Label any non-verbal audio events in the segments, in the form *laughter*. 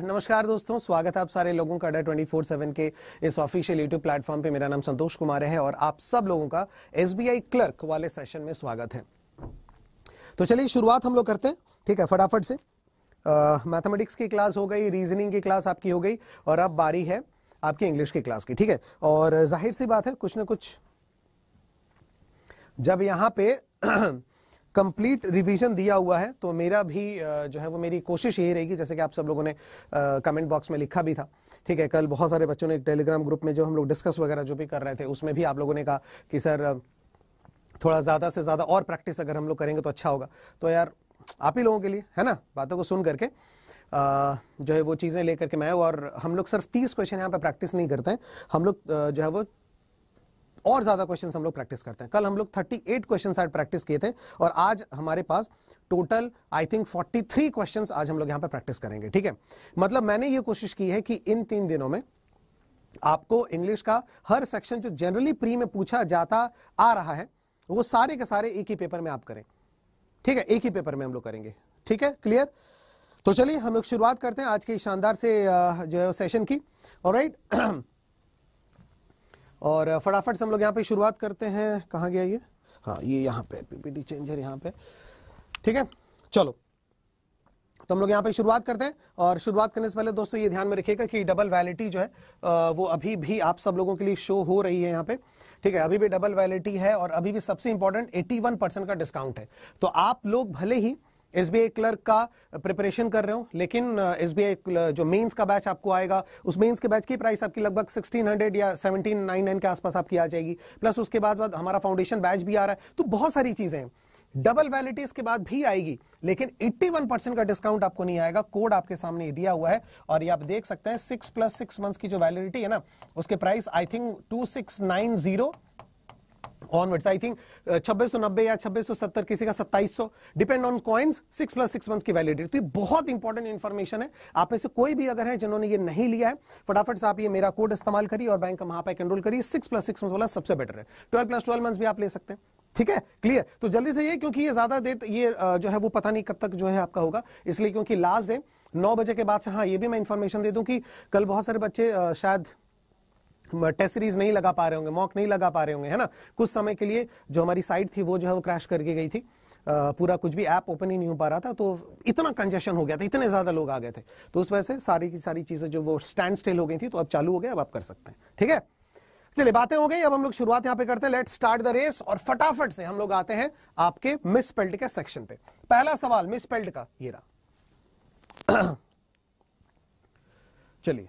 नमस्कार दोस्तों स्वागत है आप सारे लोगों का अड्डा ट्वेंटी फोर सेवन के इस ऑफिशियल यूट्यूब प्लेटफॉर्म पे मेरा नाम संतोष कुमार है और आप सब लोगों का एसबीआई क्लर्क वाले सेशन में स्वागत है तो चलिए शुरुआत हम लोग करते हैं ठीक है फटाफट से मैथमेटिक्स uh, की क्लास हो गई रीजनिंग की क्लास आपकी हो गई और अब बारी है आपकी इंग्लिश की क्लास की ठीक है और जाहिर सी बात है कुछ ना कुछ जब यहाँ पे कंप्लीट रिवीजन दिया हुआ है तो मेरा भी जो है वो मेरी कोशिश यही रहेगी जैसे कि आप सब लोगों ने कमेंट बॉक्स में लिखा भी था ठीक है कल बहुत सारे बच्चों ने एक टेलीग्राम ग्रुप में जो हम लोग डिस्कस वगैरह जो भी कर रहे थे उसमें भी आप लोगों ने कहा कि सर थोड़ा ज़्यादा से ज़्यादा और प्रैक्टिस अगर हम लोग करेंगे तो अच्छा होगा तो यार आप ही लोगों के लिए है ना बातों को सुन करके आ, जो है वो चीज़ें लेकर के मैं और हम लोग सिर्फ तीस क्वेश्चन यहाँ पर प्रैक्टिस नहीं करते हैं हम लोग जो है वो और ज्यादा क्वेश्चन हम लोग प्रैक्टिस करते हैं कल हम लोग 38 क्वेश्चन आज प्रैक्टिस किए थे और आज हमारे पास टोटल आई थिंक 43 क्वेश्चन आज हम लोग यहाँ पे प्रैक्टिस करेंगे ठीक है मतलब मैंने ये कोशिश की है कि इन तीन दिनों में आपको इंग्लिश का हर सेक्शन जो जनरली प्री में पूछा जाता आ रहा है वो सारे के सारे एक ही पेपर में आप करें ठीक है एक ही पेपर में हम लोग करेंगे ठीक है क्लियर तो चलिए हम लोग शुरुआत करते हैं आज के शानदार से जो है सेशन की ऑलराइट राइट *clears throat* और फटाफट से हम लोग यहाँ पे शुरुआत करते हैं कहाँ गया ये हाँ ये यहाँ पे पीपीटी चेंजर यहाँ पे ठीक है चलो तो हम लोग यहाँ पे शुरुआत करते हैं और शुरुआत करने से पहले दोस्तों ये ध्यान में रखिएगा कि डबल वैलिटी जो है वो अभी भी आप सब लोगों के लिए शो हो रही है यहाँ पे ठीक है अभी भी डबल वैलिटी है और अभी भी सबसे इंपॉर्टेंट 81 परसेंट का डिस्काउंट है तो आप लोग भले ही एस बी आई क्लर्क का प्रिपरेशन कर रहे हो लेकिन एस बी आई जो मेंस का बैच आपको आएगा उस मेंस के बैच की प्राइस आपकी लगभग 1600 या 1799 के आसपास आपकी आ जाएगी प्लस उसके बाद बाद हमारा फाउंडेशन बैच भी आ रहा है तो बहुत सारी चीज़ें हैं डबल वैलिटी इसके बाद भी आएगी लेकिन 81 परसेंट का डिस्काउंट आपको नहीं आएगा कोड आपके सामने दिया हुआ है और ये आप देख सकते हैं सिक्स प्लस सिक्स मंथ्स की जो वैलिडिटी है ना उसके price I think two six nine zero onwards I think छब्बीस या छब्बीस किसी का सत्ताईस depend on coins six plus six month की वैलिडिटी तो ये बहुत इंपॉर्टेंट इन्फॉर्मेशन है आप में से कोई भी अगर है जिन्होंने ये नहीं लिया है फटाफट से आप ये मेरा कोड इस्तेमाल करिए और बैंक का महापैक एनरोल करिए सिक्स प्लस सिक्स मंथ वाला सबसे बेटर है ट्वेल्व प्लस ट्वेल्व मंथ भी आप ले सकते हैं ठीक है क्लियर तो जल्दी से ये क्योंकि ये ज्यादा देर ये जो है वो पता नहीं कब तक जो है आपका होगा इसलिए क्योंकि लास्ट डे नौ बजे के बाद से हाँ ये भी मैं इन्फॉर्मेशन दे दूं कि कल बहुत सारे बच्चे शायद टेस्ट सीरीज नहीं लगा पा रहे होंगे मॉक नहीं लगा पा रहे होंगे है ना कुछ समय के लिए जो हमारी साइट थी वो जो है वो क्रैश करके गई थी Uh, पूरा कुछ भी ऐप ओपन ही नहीं हो पा रहा था तो इतना कंजेशन हो गया था इतने ज़्यादा लोग आ गए थे तो उस वजह से सारी की सारी चीज़ें जो वो स्टैंड स्टिल हो गई थी तो अब चालू हो गया अब आप कर सकते हैं ठीक है चलिए बातें हो गई अब हम लोग शुरुआत यहां पे करते हैं लेट स्टार्ट द रेस और फटाफट से हम लोग आते हैं आपके मिस पेल्ट के सेक्शन पे पहला सवाल मिस पेल्ट का ये रहा *clears throat* चलिए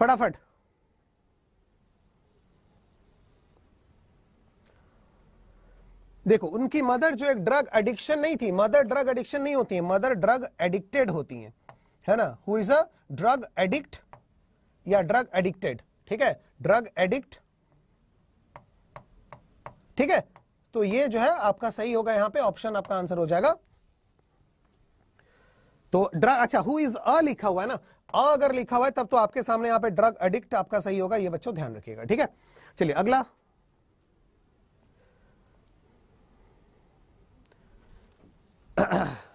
फटाफट देखो उनकी मदर जो एक ड्रग एडिक्शन नहीं थी मदर ड्रग एडिक्शन नहीं होती है मदर ड्रग एडिक्टेड होती है है ना who is a drug addict या ड्रग एडिक्टेड ठीक है ड्रग एडिक्ट ठीक है तो ये जो है आपका सही होगा यहां पे ऑप्शन आपका आंसर हो जाएगा तो ड्रग अच्छा हु इज अ लिखा हुआ है ना अ अगर लिखा हुआ है तब तो आपके सामने यहां पे ड्रग एडिक्ट आपका सही होगा ये बच्चों ध्यान रखिएगा ठीक है चलिए अगला *clears throat*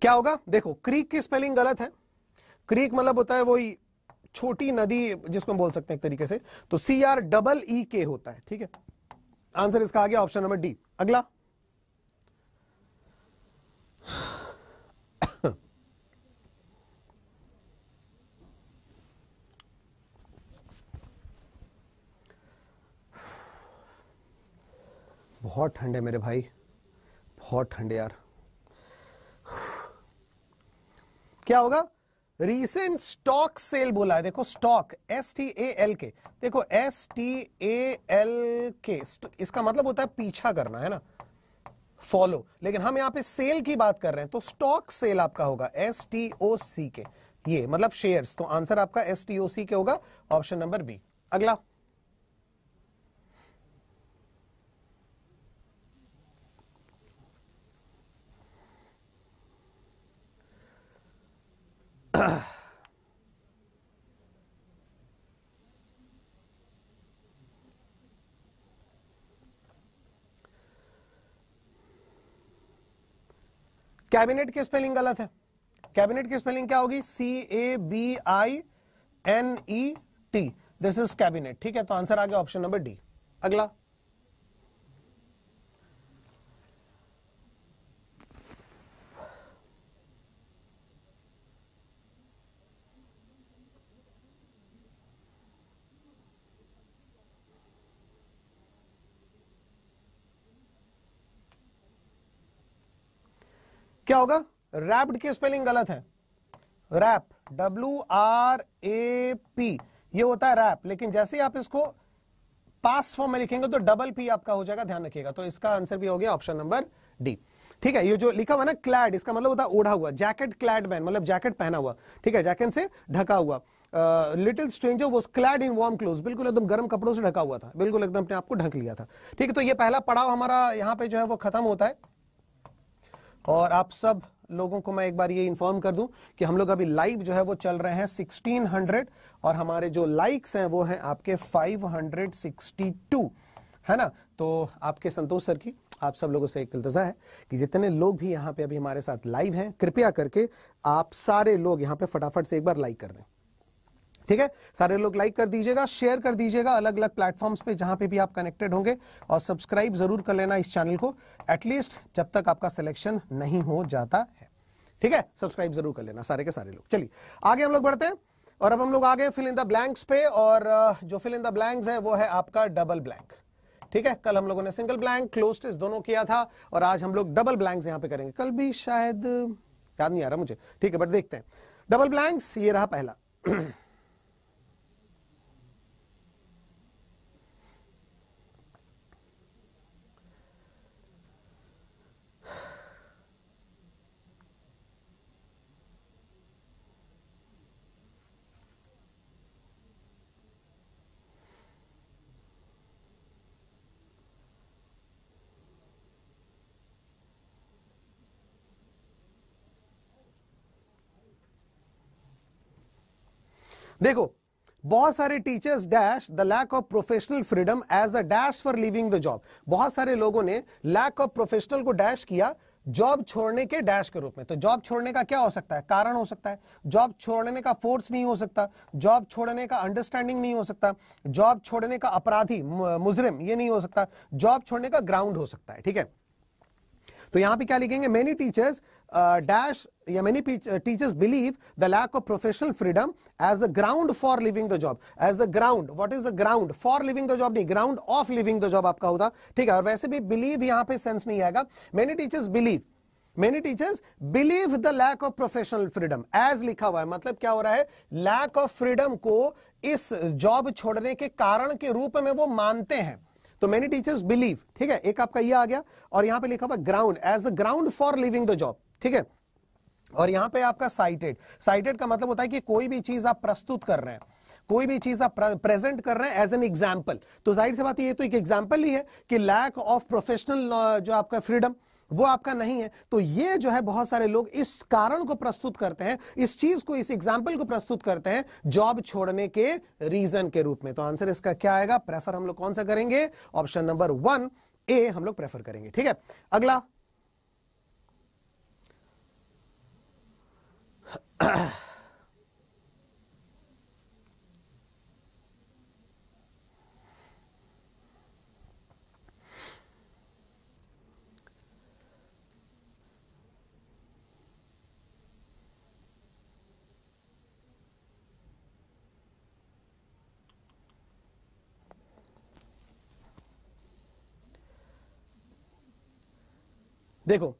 क्या होगा देखो क्रीक की स्पेलिंग गलत है क्रीक मतलब होता है वही छोटी नदी जिसको हम बोल सकते हैं एक तरीके से तो सी आर डबल ई के होता है ठीक है आंसर इसका आ गया ऑप्शन नंबर डी अगला बहुत ठंड है मेरे भाई बहुत ठंड यार क्या होगा रीसेंट स्टॉक सेल बोला है देखो stock S T A L K देखो एस टी ए एल के इसका मतलब होता है पीछा करना है ना फॉलो लेकिन हम यहां पे सेल की बात कर रहे हैं तो स्टॉक सेल आपका होगा एस टी ओ सी के ये मतलब शेयर्स तो आंसर आपका एस टी ओ सी के होगा ऑप्शन नंबर बी अगला कैबिनेट की स्पेलिंग गलत है कैबिनेट की स्पेलिंग क्या होगी C A B I N E T this is cabinet ठीक है तो आंसर आ गया ऑप्शन नंबर डी अगला क्या होगा रैप्ड की स्पेलिंग गलत है wrap W R A P ये होता है रैप लेकिन जैसे ही आप इसको पास फॉर्म में लिखेंगे तो डबल पी आपका हो जाएगा ध्यान रखिएगा तो इसका आंसर भी हो गया ऑप्शन नंबर डी ठीक है ये जो लिखा हुआ ना क्लैड इसका मतलब होता है ओढ़ा हुआ जैकेट क्लैड मैन मतलब जैकेट पहना हुआ ठीक है जैकेट से ढका हुआ लिटिल स्ट्रेंजर वो क्लैड इन वार्म क्लोज बिल्कुल एकदम गर्म कपड़ों से ढका हुआ था बिल्कुल एकदम अपने आपको ढक लिया था ठीक है तो ये पहला पड़ाव हमारा यहाँ पे जो है वो खत्म होता है और आप सब लोगों को मैं एक बार ये इन्फॉर्म कर दूं कि हम लोग अभी लाइव जो है वो चल रहे हैं 1600 और हमारे जो लाइक्स हैं वो हैं आपके 562 है ना तो आपके संतोष सर की आप सब लोगों से एक इल्तजा है कि जितने लोग भी यहाँ पे अभी हमारे साथ लाइव हैं कृपया करके आप सारे लोग यहाँ पे फटाफट से एक बार लाइक कर दें ठीक है सारे लोग लाइक कर दीजिएगा शेयर कर दीजिएगा अलग अलग प्लेटफॉर्म्स पे जहां पे भी आप कनेक्टेड होंगे और सब्सक्राइब जरूर कर लेना इस चैनल को एटलीस्ट जब तक आपका सिलेक्शन नहीं हो जाता है ठीक है सब्सक्राइब जरूर कर लेना सारे के सारे लोग चलिए आगे हम लोग बढ़ते हैं और अब हम लोग आगे फिल इन द ब्लैंक्स पे और जो फिल इन द ब्लैंक्स है वो है आपका डबल ब्लैंक ठीक है कल हम लोगों ने सिंगल ब्लैंक क्लोज दोनों किया था और आज हम लोग डबल ब्लैंक्स यहाँ पे करेंगे कल भी शायद याद नहीं आ रहा मुझे ठीक है बट देखते हैं डबल ब्लैंक्स ये रहा पहला *clears throat* देखो बहुत सारे teachers dash the lack of professional freedom as the dash for leaving the job बहुत सारे लोगों ने लैक ऑफ प्रोफेशनल को डैश किया जॉब छोड़ने के डैश के रूप में तो जॉब छोड़ने का क्या हो सकता है कारण हो सकता है जॉब छोड़ने का फोर्स नहीं हो सकता जॉब छोड़ने का अंडरस्टैंडिंग नहीं हो सकता जॉब छोड़ने का अपराधी मुजरिम ये नहीं हो सकता जॉब छोड़ने का ग्राउंड हो सकता है ठीक है तो यहां पे क्या लिखेंगे many teachers uh, dash yeah, many teachers believe the lack of professional freedom as the ground for leaving the job as the ground what is the ground for leaving the job नहीं ground of leaving the job आपका होता ठीक है और वैसे भी believe यहाँ पे sense नहीं आएगा many teachers believe many teachers believe the lack of professional freedom as लिखा हुआ है मतलब क्या हो रहा है lack of freedom को इस job छोड़ने के कारण के रूप में वो मानते हैं तो मेनी टीचर्स बिलीव ठीक है एक आपका ये आ गया और यहां पे लिखा हुआ ground as the ground for leaving the job ठीक है और यहां पे आपका साइटेड साइटेड का मतलब होता है कि कोई भी चीज आप प्रस्तुत कर रहे हैं कोई भी चीज आप प्रेजेंट कर रहे हैं एज एन एग्जाम्पल तो जाहिर सी बात ये तो एक एग्जाम्पल ही है कि लैक ऑफ प्रोफेशनल जो आपका फ्रीडम वो आपका नहीं है तो ये जो है बहुत सारे लोग इस कारण को प्रस्तुत करते हैं इस चीज को इस एग्जाम्पल को प्रस्तुत करते हैं जॉब छोड़ने के रीजन के रूप में तो आंसर इसका क्या आएगा प्रेफर हम लोग कौन सा करेंगे ऑप्शन नंबर वन ए हम लोग प्रेफर करेंगे ठीक है अगला देखो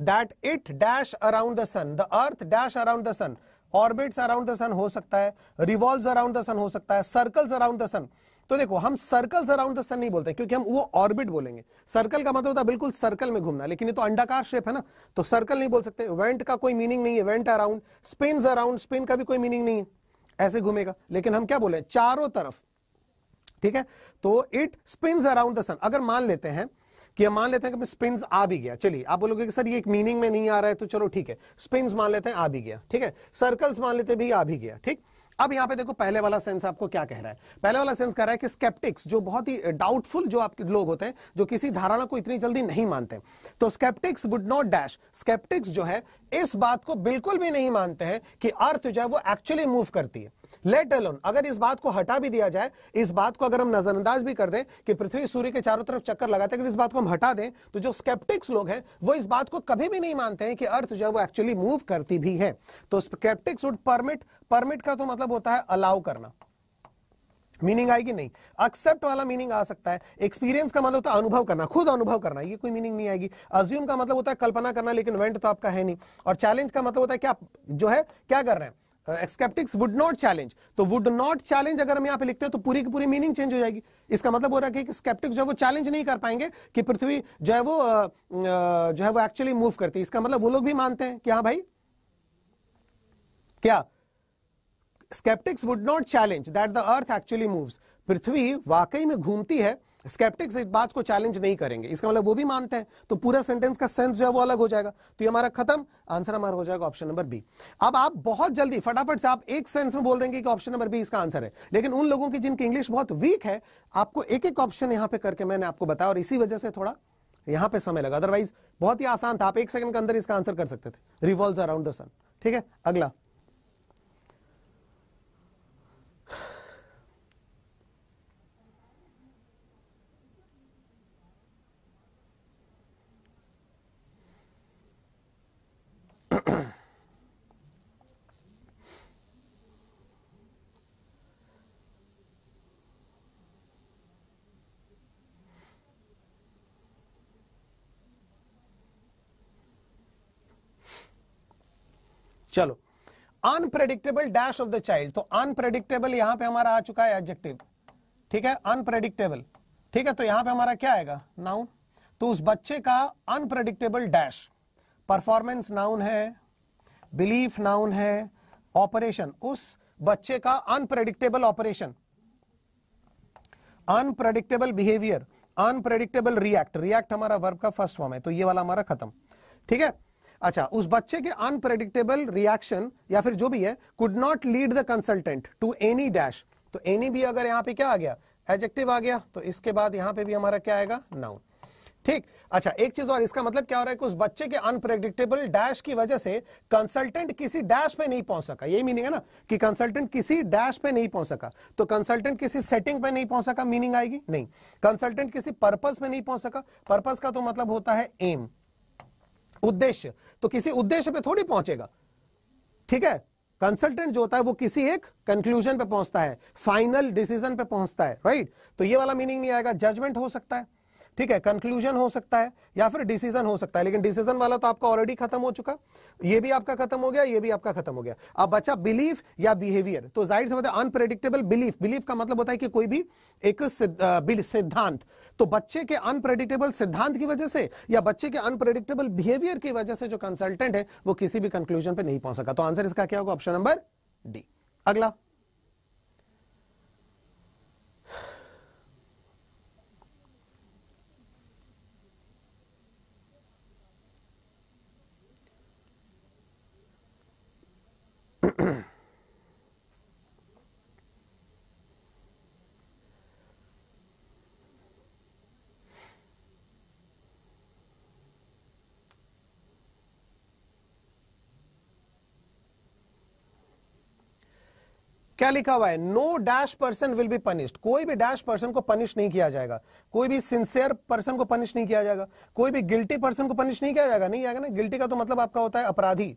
that it dash around the sun the earth dash around the sun orbits around the sun हो सकता है रिवॉल्व अराउंड द सन हो सकता है सर्कल्स अराउंड द सन तो देखो हम सर्कल्स अराउंड द सन नहीं बोलते क्योंकि हम वो ऑर्बिट बोलेंगे सर्कल का मतलब होता है बिल्कुल सर्कल में घूमना लेकिन ये तो अंडाकार शेप है ना तो सर्कल नहीं बोल सकते वेंट का कोई मीनिंग नहीं है went around spin around spin का भी कोई मीनिंग नहीं है ऐसे घूमेगा लेकिन हम क्या बोले चारों तरफ ठीक है तो it spin around the sun अगर मान लेते हैं कि मान लेते हैं कि स्पिन आ भी गया चलिए आप बोलोगे कि सर ये एक मीनिंग में नहीं आ रहा है तो चलो ठीक है स्पिन मान लेते हैं आ भी गया ठीक है सर्कल्स मान लेते भी आ भी गया ठीक अब यहां पे देखो पहले वाला सेंस आपको क्या कह रहा है पहले वाला सेंस कह रहा है कि स्केप्टिक्स जो बहुत ही डाउटफुल जो आपके लोग होते हैं जो किसी धारणा को इतनी जल्दी नहीं मानते तो skeptics would not dash skeptics जो है इस बात को बिल्कुल भी नहीं मानते हैं कि अर्थ जो है वो एक्चुअली मूव करती है लेट अलोन अगर इस बात को हटा भी दिया जाए इस बात को अगर हम नजरअंदाज भी कर दें कि पृथ्वी सूर्य के चारों तरफ चक्कर लगाते हैं अगर इस बात को हम हटा दें तो जो स्केप्टिक्स लोग हैं वो इस बात को कभी भी नहीं मानते हैं कि अर्थ जो है वो एक्चुअली मूव करती भी है तो स्केप्टिक्स वुड परमिट परमिट का तो मतलब होता है अलाउ करना मीनिंग आएगी नहीं एक्सेप्ट वाला मीनिंग आ सकता है एक्सपीरियंस का मतलब होता है अनुभव करना खुद अनुभव करना ये कोई मीनिंग नहीं आएगी अज्यूम का मतलब होता है कल्पना करना लेकिन वेंट तो आपका है नहीं और चैलेंज का मतलब होता है क्या जो है क्या कर रहे हैं एक्सकेप्टिक्स वुड नॉट चैलेंज तो वुड नॉट चैलेंज अगर हम यहां पे लिखते हैं तो पूरी की पूरी मीनिंग चेंज हो जाएगी इसका मतलब हो रहा है कि स्केप्टिक्स जो है वो चैलेंज नहीं कर पाएंगे कि पृथ्वी जो है वो uh, uh, जो है वो एक्चुअली मूव करती है इसका मतलब वो लोग भी मानते हैं कि हाँ भाई क्या skeptics would not challenge that the earth actually move पृथ्वी वाकई में घूमती है स्केप्टिक्स इस बात को चैलेंज नहीं करेंगे इसका मतलब वो भी मानते हैं तो पूरा सेंटेंस का सेंस जो है वो अलग हो जाएगा तो ये हमारा खत्म आंसर हमारा हो जाएगा ऑप्शन नंबर बी अब आप बहुत जल्दी फटाफट से आप एक सेंस में बोल देंगे कि ऑप्शन नंबर बी इसका आंसर है लेकिन उन लोगों की जिनकी इंग्लिश बहुत वीक है आपको एक एक ऑप्शन यहां पर करके मैंने आपको बताया और इसी वजह से थोड़ा यहां पर समय लगा अदरवाइज बहुत ही आसान था आप एक सेकंड के अंदर इसका आंसर कर सकते थे रिवॉल्व अराउंड द सन ठीक है अगला *clears throat* चलो unpredictable dash of the child तो अनप्रेडिक्टेबल यहां पे हमारा आ चुका है एडजेक्टिव ठीक है अनप्रेडिक्टेबल ठीक है तो यहां पे हमारा क्या आएगा नाउ तो उस बच्चे का अनप्रेडिक्टेबल डैश परफॉर्मेंस नाउन है बिलीफ नाउन है ऑपरेशन उस बच्चे का unpredictable operation unpredictable behaviour unpredictable react react हमारा वर्ब का फर्स्ट फॉर्म है तो ये वाला हमारा खत्म ठीक है अच्छा उस बच्चे के अनप्रेडिक्टेबल रिएक्शन या फिर जो भी है could not lead the consultant to any dash तो एनी भी अगर यहां पे क्या आ गया एजेक्टिव आ गया तो इसके बाद यहां पे भी हमारा क्या आएगा नाउन ठीक अच्छा एक चीज और इसका मतलब क्या हो रहा है कि उस बच्चे के अनप्रेडिक्टेबल डैश की वजह से कंसल्टेंट किसी डैश पे नहीं पहुंच सका यही मीनिंग है ना कि कंसल्टेंट किसी डैश पे नहीं पहुंच सका तो कंसल्टेंट किसी सेटिंग पे नहीं पहुंच सका मीनिंग आएगी नहीं कंसल्टेंट किसी पर्पज पे नहीं पहुंच सका पर्पज का तो मतलब होता है एम उद्देश्य तो किसी उद्देश्य पे थोड़ी पहुंचेगा ठीक है कंसल्टेंट जो होता है वो किसी एक कंक्लूजन पे पहुंचता है फाइनल डिसीजन पे पहुंचता है राइट तो ये वाला मीनिंग नहीं आएगा जजमेंट हो सकता है ठीक है कंक्लूजन हो सकता है या फिर डिसीजन हो सकता है लेकिन डिसीजन वाला तो आपका ऑलरेडी खत्म हो चुका ये भी आपका खत्म हो गया ये भी आपका खत्म हो गया अब बचा बिलीफ या बिहेवियर तो जाहिर से अनप्रेडिक्टेबल बिलीफ बिलीफ का मतलब होता है कि कोई भी एक सिद्धांत तो बच्चे के अनप्रेडिक्टेबल सिद्धांत की वजह से या बच्चे के अनप्रेडिक्टेबल बिहेवियर की वजह से जो कंसल्टेंट है वो किसी भी कंक्लूजन पर नहीं पहुंच सका तो आंसर इसका क्या होगा ऑप्शन नंबर डी अगला क्या लिखा हुआ है no dash person will be punished कोई भी डैश पर्सन को पनिश नहीं किया जाएगा कोई भी सिंसियर पर्सन को पनिश नहीं किया जाएगा कोई भी गिल्टी पर्सन को पनिश नहीं किया जाएगा नहीं आएगा ना गिल्टी का तो मतलब आपका होता है अपराधी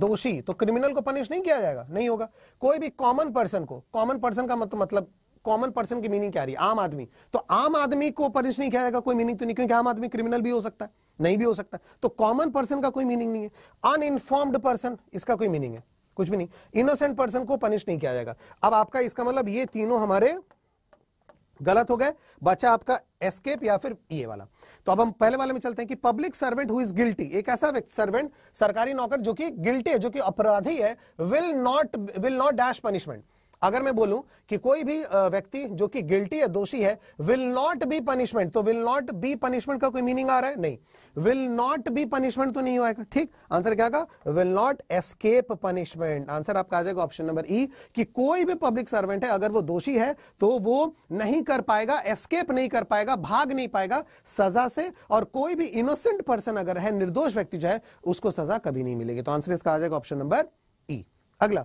दोषी तो क्रिमिनल को पनिश नहीं किया जाएगा नहीं होगा कोई भी कॉमन पर्सन को कॉमन पर्सन का मत, मतलब कॉमन मतलब पर्सन की मीनिंग क्या रही आम आदमी तो आम आदमी को पनिश नहीं किया जाएगा कोई मीनिंग तो नहीं क्योंकि आम आदमी क्रिमिनल भी हो सकता है नहीं भी हो सकता तो कॉमन पर्सन का कोई मीनिंग नहीं है अनइनफॉर्म्ड पर्सन इसका कोई मीनिंग है कुछ भी नहीं इनोसेंट पर्सन को पनिश नहीं किया जाएगा अब आपका इसका मतलब ये तीनों हमारे गलत हो गए बचा आपका एस्केप या फिर ये वाला तो अब हम पहले वाले में चलते हैं कि public servant who is guilty एक ऐसा सर्वेंट सरकारी नौकर जो कि गिल्टी है जो कि अपराधी है will not will not dash punishment अगर मैं बोलूं कि कोई भी व्यक्ति जो कि गिल्टी है दोषी है विल नॉट बी पनिशमेंट तो विल नॉट बी पनिशमेंट का कोई मीनिंग आ रहा है नहीं विल नॉट बी पनिशमेंट तो नहीं होगा ठीक आंसर क्या का will not escape punishment answer आपका आ जाएगा ऑप्शन नंबर ई कि कोई भी पब्लिक सर्वेंट है अगर वो दोषी है तो वो नहीं कर पाएगा एस्केप नहीं कर पाएगा भाग नहीं पाएगा सजा से और कोई भी इनोसेंट पर्सन अगर है निर्दोष व्यक्ति जो है उसको सजा कभी नहीं मिलेगी तो आंसर इसका आ जाएगा ऑप्शन नंबर ई अगला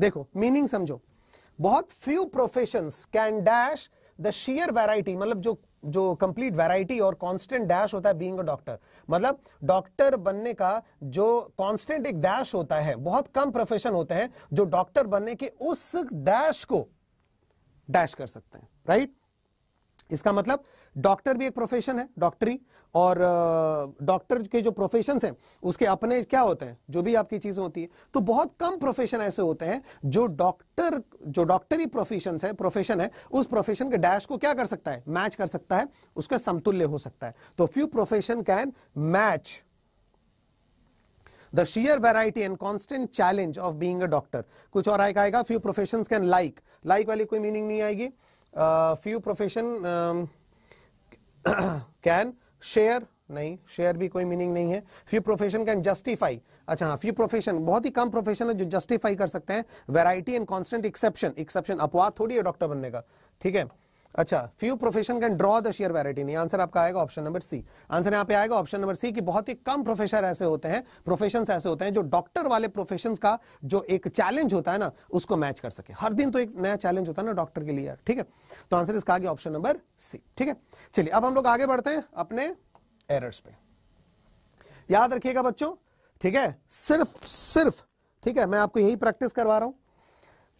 देखो मीनिंग समझो बहुत few profession can dash the sheer variety मतलब जो जो कंप्लीट वैरायटी और कांस्टेंट डैश होता है बीइंग अ डॉक्टर मतलब डॉक्टर बनने का जो कांस्टेंट एक डैश होता है बहुत कम प्रोफेशन होते हैं जो डॉक्टर बनने के उस डैश को डैश कर सकते हैं राइट right? इसका मतलब डॉक्टर भी एक प्रोफेशन है डॉक्टरी और डॉक्टर के जो प्रोफेशन हैं उसके अपने क्या होते हैं जो भी आपकी चीज़ें होती है तो बहुत कम प्रोफेशन ऐसे होते हैं जो डॉक्टर जो डॉक्टरी प्रोफेशन है प्रोफेशन है उस प्रोफेशन के डैश को क्या कर सकता है मैच कर सकता है उसका समतुल्य हो सकता है तो few profession can match the sheer variety and constant challenge of being a doctor कुछ और आएगा आएगा few professions can like like वाली कोई मीनिंग नहीं आएगी uh, few profession can *coughs* share नहीं शेयर भी कोई मीनिंग नहीं है फ्यू प्रोफेशन कैन जस्टिफाई अच्छा हाँ फ्यू प्रोफेशन बहुत ही कम प्रोफेशन है जो जस्टिफाई कर सकते हैं variety and constant exception exception अपवाद थोड़ी है डॉक्टर बनने का ठीक है अच्छा few profession can draw the sheer variety नहीं आंसर आपका आएगा ऑप्शन नंबर सी आंसर यहाँ पे आएगा ऑप्शन नंबर सी कि बहुत ही कम प्रोफेशन ऐसे होते हैं प्रोफेशन ऐसे होते हैं जो डॉक्टर वाले प्रोफेशन का जो एक चैलेंज होता है ना उसको मैच कर सके हर दिन तो एक नया चैलेंज होता है ना डॉक्टर के लिए ठीक है तो आंसर इसका आगे ऑप्शन नंबर सी ठीक है चलिए अब हम लोग आगे बढ़ते हैं अपने एरर्स पे याद रखिएगा बच्चों ठीक है सिर्फ सिर्फ ठीक है मैं आपको यही प्रैक्टिस करवा रहा हूं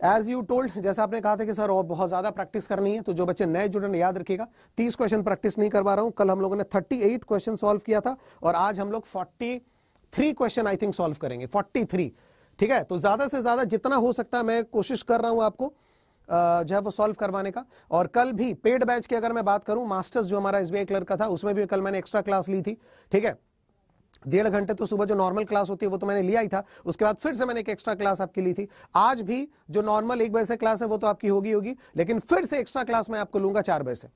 एज यू टोल्ड जैसा आपने कहा था कि सर और बहुत ज्यादा प्रैक्टिस करनी है तो जो बच्चे नए जुड़े याद रखिएगा तीस क्वेश्चन प्रैक्टिस नहीं करवा रहा हूं कल हम लोगों ने थर्टी एट क्वेश्चन सॉल्व किया था और आज हम लोग forty three question I think solve करेंगे फोर्टी थ्री ठीक है तो ज्यादा से ज्यादा जितना हो सकता है मैं कोशिश कर रहा हूं आपको जो है वो सॉल्व करवाने का और कल भी पेड बैच की अगर मैं बात करूं मास्टर्स जो हमारा एस क्लर्क का था उसमें भी कल मैंने एक्स्ट्रा क्लास ली थी ठीक है डेढ़ घंटे तो सुबह जो नॉर्मल क्लास होती है वो तो मैंने लिया ही था उसके बाद फिर से मैंने एक एक्स्ट्रा क्लास आपकी ली थी आज भी जो नॉर्मल एक बजे से क्लास है वो तो आपकी होगी होगी लेकिन फिर से एक्स्ट्रा क्लास मैं आपको लूंगा चार बजे से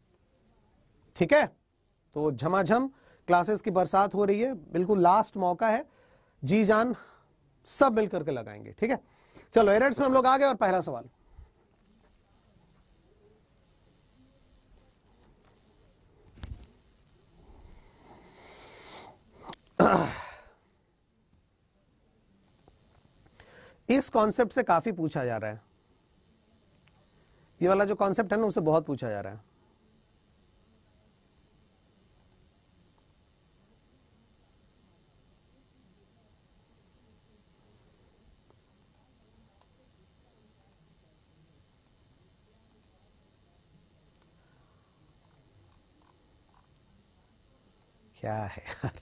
ठीक है तो झमाझम क्लासेस की बरसात हो रही है बिल्कुल लास्ट मौका है जी जान सब मिलकर के लगाएंगे ठीक है चलो एरट्स में हम लोग आ गए और पहला सवाल *clears throat* इस कॉन्सेप्ट से काफी पूछा जा रहा है ये वाला जो कॉन्सेप्ट है ना उसे बहुत पूछा जा रहा है क्या है यार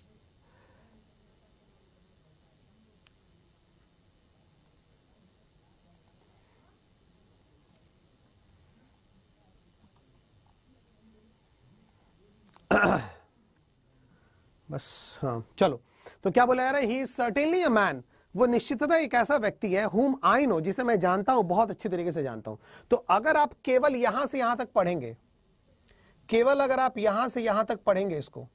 *coughs* बस हाँ चलो तो क्या बोला जा रहा है ही सर्टेनली अ मैन वो निश्चितता एक ऐसा व्यक्ति है हुम आई नो जिसे मैं जानता हूं बहुत अच्छे तरीके से जानता हूं तो अगर आप केवल यहां से यहां तक पढ़ेंगे केवल अगर आप यहां से यहां तक पढ़ेंगे इसको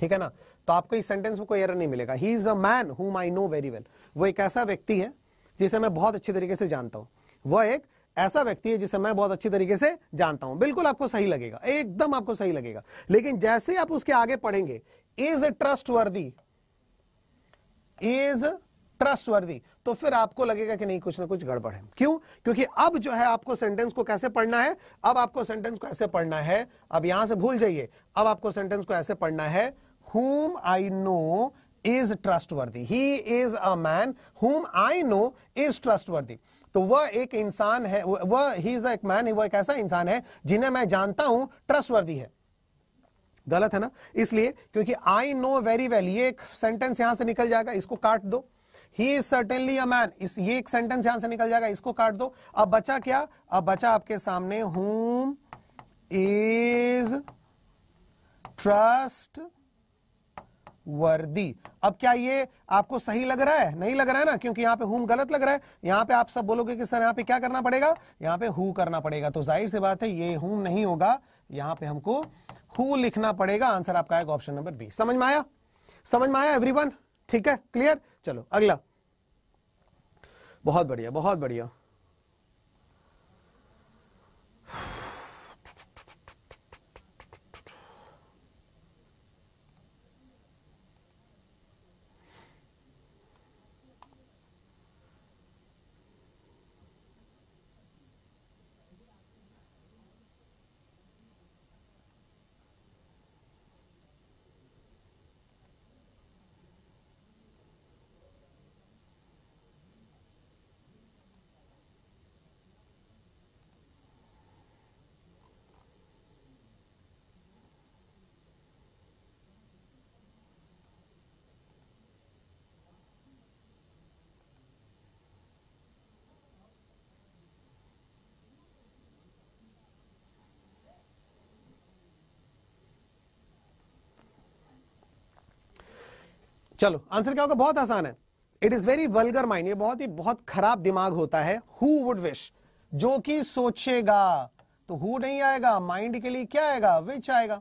ठीक है ना तो आपको इस सेंटेंस में कोई एरर नहीं मिलेगा ही इज अ मैन हुम आई नो वेरी वेल वो एक ऐसा व्यक्ति है जिसे मैं बहुत अच्छे तरीके से जानता हूं वह एक ऐसा व्यक्ति है जिसे मैं बहुत अच्छी तरीके से जानता हूं बिल्कुल आपको सही लगेगा एकदम आपको सही लगेगा लेकिन जैसे आप उसके आगे पढ़ेंगे is trustworthy is trustworthy तो फिर आपको लगेगा कि नहीं कुछ ना कुछ गड़बड़ है क्यों क्योंकि अब जो है आपको सेंटेंस को कैसे पढ़ना है अब आपको सेंटेंस को ऐसे पढ़ना है अब यहां से भूल जाइए अब आपको सेंटेंस को ऐसे पढ़ना है हुम आई नो इज ट्रस्ट वर्दी ही इज अ मैन हुम I know is trustworthy तो वह एक इंसान है वह ही इज एक मैन वह एक ऐसा इंसान है जिन्हें मैं जानता हूं ट्रस्टवर्दी है गलत है ना इसलिए क्योंकि आई नो वेरी वेल ये एक सेंटेंस यहां से निकल जाएगा इसको काट दो he is certainly a man इस ये एक सेंटेंस यहां से निकल जाएगा इसको काट दो अब बचा क्या अब बचा आपके सामने हुम इज ट्रस्ट वर्दी अब क्या ये आपको सही लग रहा है नहीं लग रहा है ना क्योंकि यहां पे हुम गलत लग रहा है यहां पे आप सब बोलोगे कि सर यहां पे क्या करना पड़ेगा यहां पे हु करना पड़ेगा तो जाहिर सी बात है ये हुम नहीं होगा यहां पे हमको हु लिखना पड़ेगा आंसर आपका आएगा ऑप्शन नंबर बी समझ में आया समझ में आया वन ठीक है क्लियर चलो अगला बहुत बढ़िया बहुत बढ़िया चलो आंसर क्या होगा बहुत आसान है it is very vulgar mind ये बहुत ही बहुत खराब दिमाग होता है हु वुड विश जो कि सोचेगा तो हु नहीं आएगा माइंड के लिए क्या आएगा विच आएगा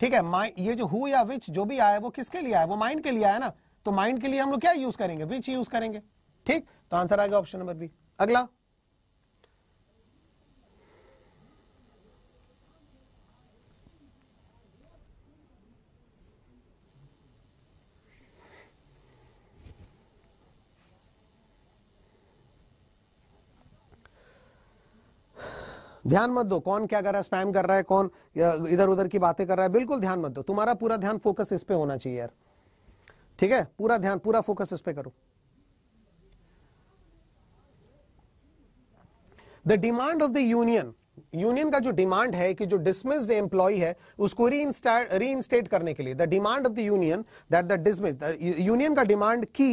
ठीक है ये जो हु या विच जो भी आया वो किसके लिए आया वो माइंड के लिए आया ना तो माइंड के लिए हम लोग क्या यूज करेंगे विच यूज करेंगे ठीक तो आंसर आएगा ऑप्शन नंबर बी अगला ध्यान मत दो कौन क्या कर रहा है स्पैम कर रहा है कौन इधर उधर की बातें कर रहा है बिल्कुल ध्यान मत दो तुम्हारा पूरा ध्यान फोकस इस पे होना चाहिए यार ठीक है पूरा ध्यान पूरा फोकस इस पे करो the demand of the union union का जो डिमांड है कि जो डिसमिस्ड एम्प्लॉय है उसको री री करने के लिए the demand of the union that the dismissed union का डिमांड की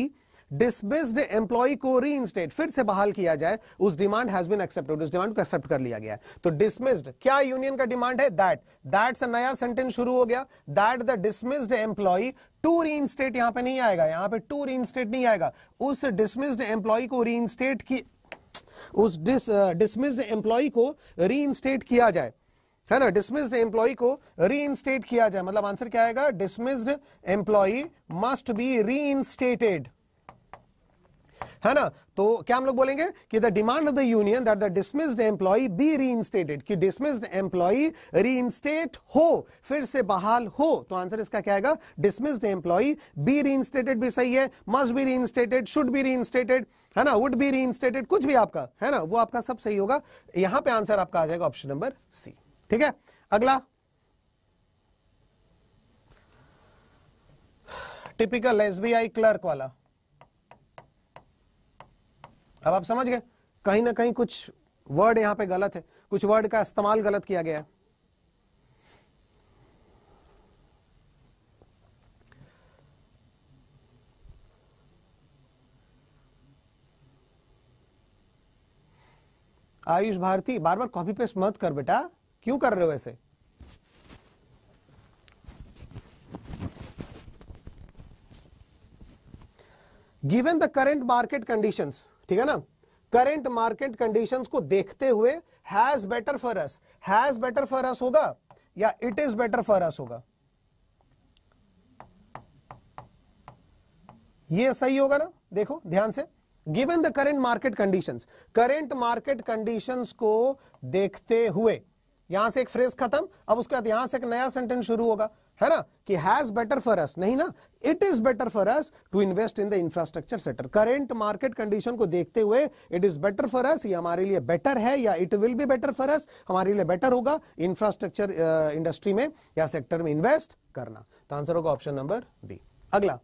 डिसमिस्ड एम्प्लॉय को री इंस्टेट फिर से बहाल किया जाए उस डिमांड हैज बीन एक्सेप्टेड उस डिमांड को एक्सेप्ट कर लिया गया है तो डिसमिस्ड क्या यूनियन का डिमांड है दैट दैट से नया सेंटेंस शुरू हो गया that the dismissed employee to reinstate यहां पर नहीं आएगा यहां पर टू री इंस्टेट नहीं आएगा उस डिसमिस्ड एम्प्लॉय को री इंस्टेट की उस डिसमिस्ड एम्प्लॉय को री इंस्टेट किया जाए है ना डिसमिस्ड एम्प्लॉय को री इंस्टेट किया जाए मतलब आंसर क्या आएगा डिसमिस्ड एम्प्लॉय मस्ट बी री इंस्टेटेड है ना तो क्या हम लोग बोलेंगे कि the demand of the union that the dismissed employee be reinstated कि डिसमिस्ड एम्प्लॉय इंस्टेट हो फिर से बहाल हो तो आंसर इसका क्या आएगा डिसमिस्ड एम्प्लॉय बी री इंस्टेटेड भी सही है मस्ट बी री इंस्टेटेड शुड बी री इंस्टेटेड है ना वुड बी री इंस्टेटेड कुछ भी आपका है ना वो आपका सब सही होगा यहां पर आंसर आपका आ जाएगा ऑप्शन नंबर सी ठीक है अगला टिपिकल एसबीआई क्लर्क वाला अब आप समझ गए कहीं ना कहीं कुछ वर्ड यहां पे गलत है कुछ वर्ड का इस्तेमाल गलत किया गया है आयुष भारती बार बार कॉपी पेस्ट मत कर बेटा क्यों कर रहे हो ऐसे given the current market conditions ठीक है ना करेंट मार्केट कंडीशंस को देखते हुए has better for us has better for us होगा या it is better for us होगा ये सही होगा ना देखो ध्यान से given the current market conditions current market conditions को देखते हुए यहां से एक फ्रेज खत्म अब उसके बाद यहां से एक नया सेंटेंस शुरू होगा है ना कि हैज बेटर फॉर अस नहीं ना it is better for us to invest in the infrastructure sector current market condition को देखते हुए it is better for us ये हमारे लिए बेटर है या it will be better for us हमारे लिए बेटर होगा इंफ्रास्ट्रक्चर इंडस्ट्री uh, में या सेक्टर में इन्वेस्ट करना तो आंसर होगा ऑप्शन नंबर डी अगला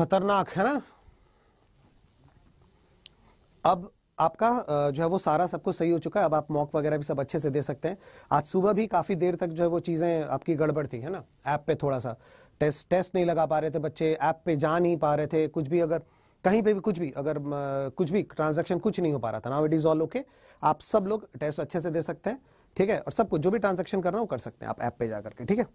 खतरनाक है ना अब आपका जो है वो सारा सब कुछ सही हो चुका है अब आप मॉक वगैरह भी सब अच्छे से दे सकते हैं आज सुबह भी काफ़ी देर तक जो है वो चीज़ें आपकी गड़बड़ थी है ना ऐप पे थोड़ा सा टेस्ट टेस्ट नहीं लगा पा रहे थे बच्चे ऐप पे जा नहीं पा रहे थे कुछ भी अगर कहीं पे भी कुछ भी अगर कुछ भी ट्रांजेक्शन कुछ नहीं हो पा रहा था now it is all okay आप सब लोग टेस्ट अच्छे से दे सकते हैं ठीक है और सब कुछ जो भी ट्रांजेक्शन करना वो कर सकते हैं आप ऐप पे जा करके ठीक है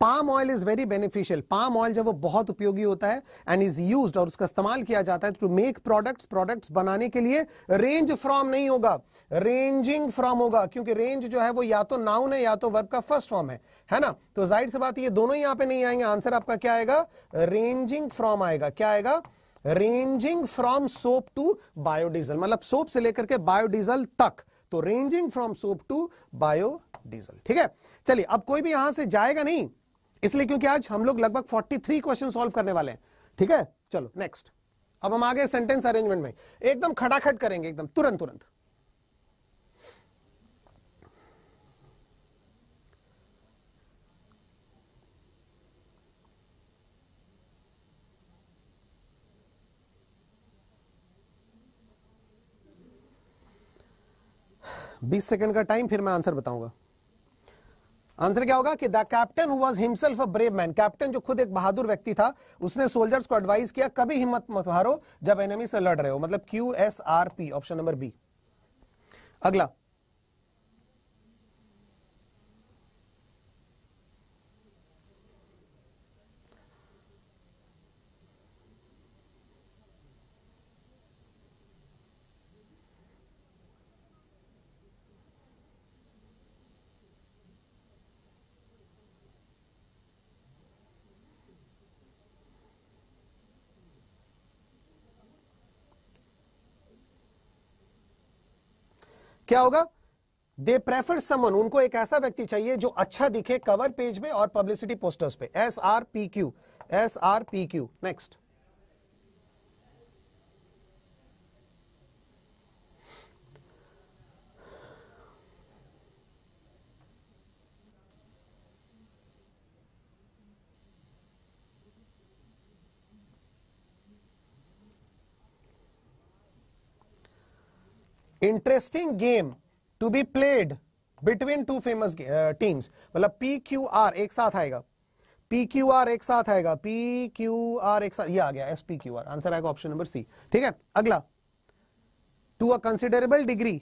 palm oil is very beneficial palm oil जब वो बहुत उपयोगी होता है एंड इज यूज और उसका इस्तेमाल किया जाता है टू मेक प्रोडक्ट्स प्रोडक्ट्स बनाने के लिए रेंज फ्रॉम नहीं होगा रेंजिंग फ्रॉम होगा क्योंकि रेंज जो है वो या तो नाउन है या तो वर्ब का फर्स्ट फॉर्म है है ना तो जाहिर सी बात ये दोनों ही यहां पे नहीं आएंगे आंसर आपका क्या आएगा रेंजिंग फ्रॉम आएगा क्या आएगा ranging from soap to biodiesel मतलब सोप से लेकर के बायोडीजल तक तो ranging from soap to biodiesel ठीक है चलिए अब कोई भी यहां से जाएगा नहीं इसलिए क्योंकि आज हम लोग लगभग 43 क्वेश्चन सॉल्व करने वाले हैं ठीक है चलो नेक्स्ट अब हम आगे सेंटेंस अरेंजमेंट में एकदम खटाखट करेंगे एकदम तुरंत तुरंत बीस सेकंड का टाइम फिर मैं आंसर बताऊंगा आंसर क्या होगा कि the captain was himself a brave man captain जो खुद एक बहादुर व्यक्ति था उसने सोल्जर्स को एडवाइस किया कभी हिम्मत मत हारो जब एनिमी से लड़ रहे हो मतलब Q S R P option number B अगला क्या होगा दे प्रेफर समन उनको एक ऐसा व्यक्ति चाहिए जो अच्छा दिखे कवर पेज पे और पब्लिसिटी पोस्टर्स पे S R P Q S R P Q next interesting game to be played between two famous teams मतलब पी क्यू आर एक साथ आएगा पी क्यू आर एक साथ आएगा पी क्यू आर एक साथ ये आ गया S P Q R answer आएगा ऑप्शन नंबर सी ठीक है अगला टू अ कंसिडरेबल डिग्री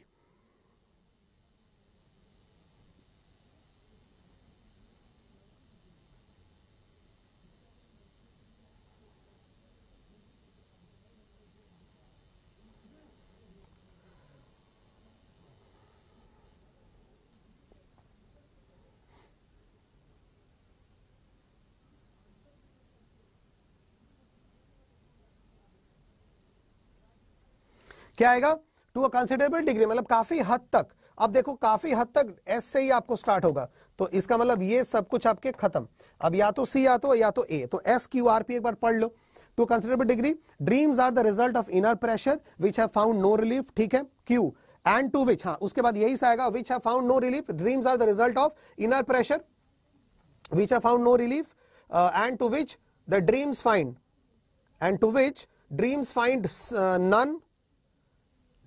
क्या आएगा टू अ कंसिडरेबल डिग्री मतलब काफी हद तक अब देखो काफी हद तक एस से ही आपको स्टार्ट होगा तो इसका मतलब ये सब कुछ आपके खत्म अब या तो सी या तो या तो ए तो एस क्यू आर पी एक बार पढ़ लो to considerable degree dreams are the result of inner pressure which have found no relief ठीक है क्यू एंड टू विच हाँ उसके बाद यही आएगा which have found no relief dreams are the result of inner pressure which have found no relief and to which the dreams find and to which dreams find none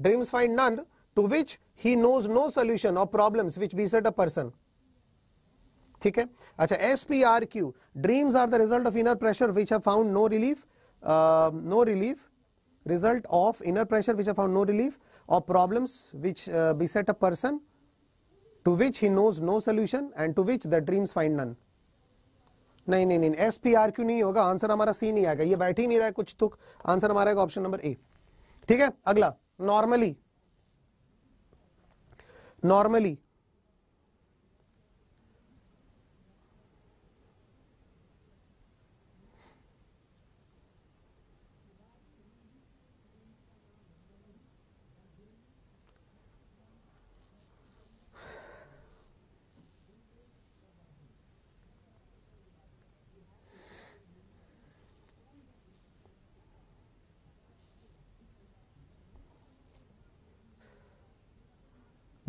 dreams find none to which he knows no solution or problems which beset a person ठीक है अच्छा S P R Q dreams are the result of inner pressure which have found no relief no relief result of inner pressure which have found no relief और problems which be set a person to which he knows no solution and to which the dreams find none नहीं नहीं S P R Q नहीं होगा answer हमारा सी नहीं आएगा ये बैठ ही नहीं रहा है कुछ तुक तो आंसर हमारा ऑप्शन नंबर ए ठीक है अगला नॉर्मली नॉर्मली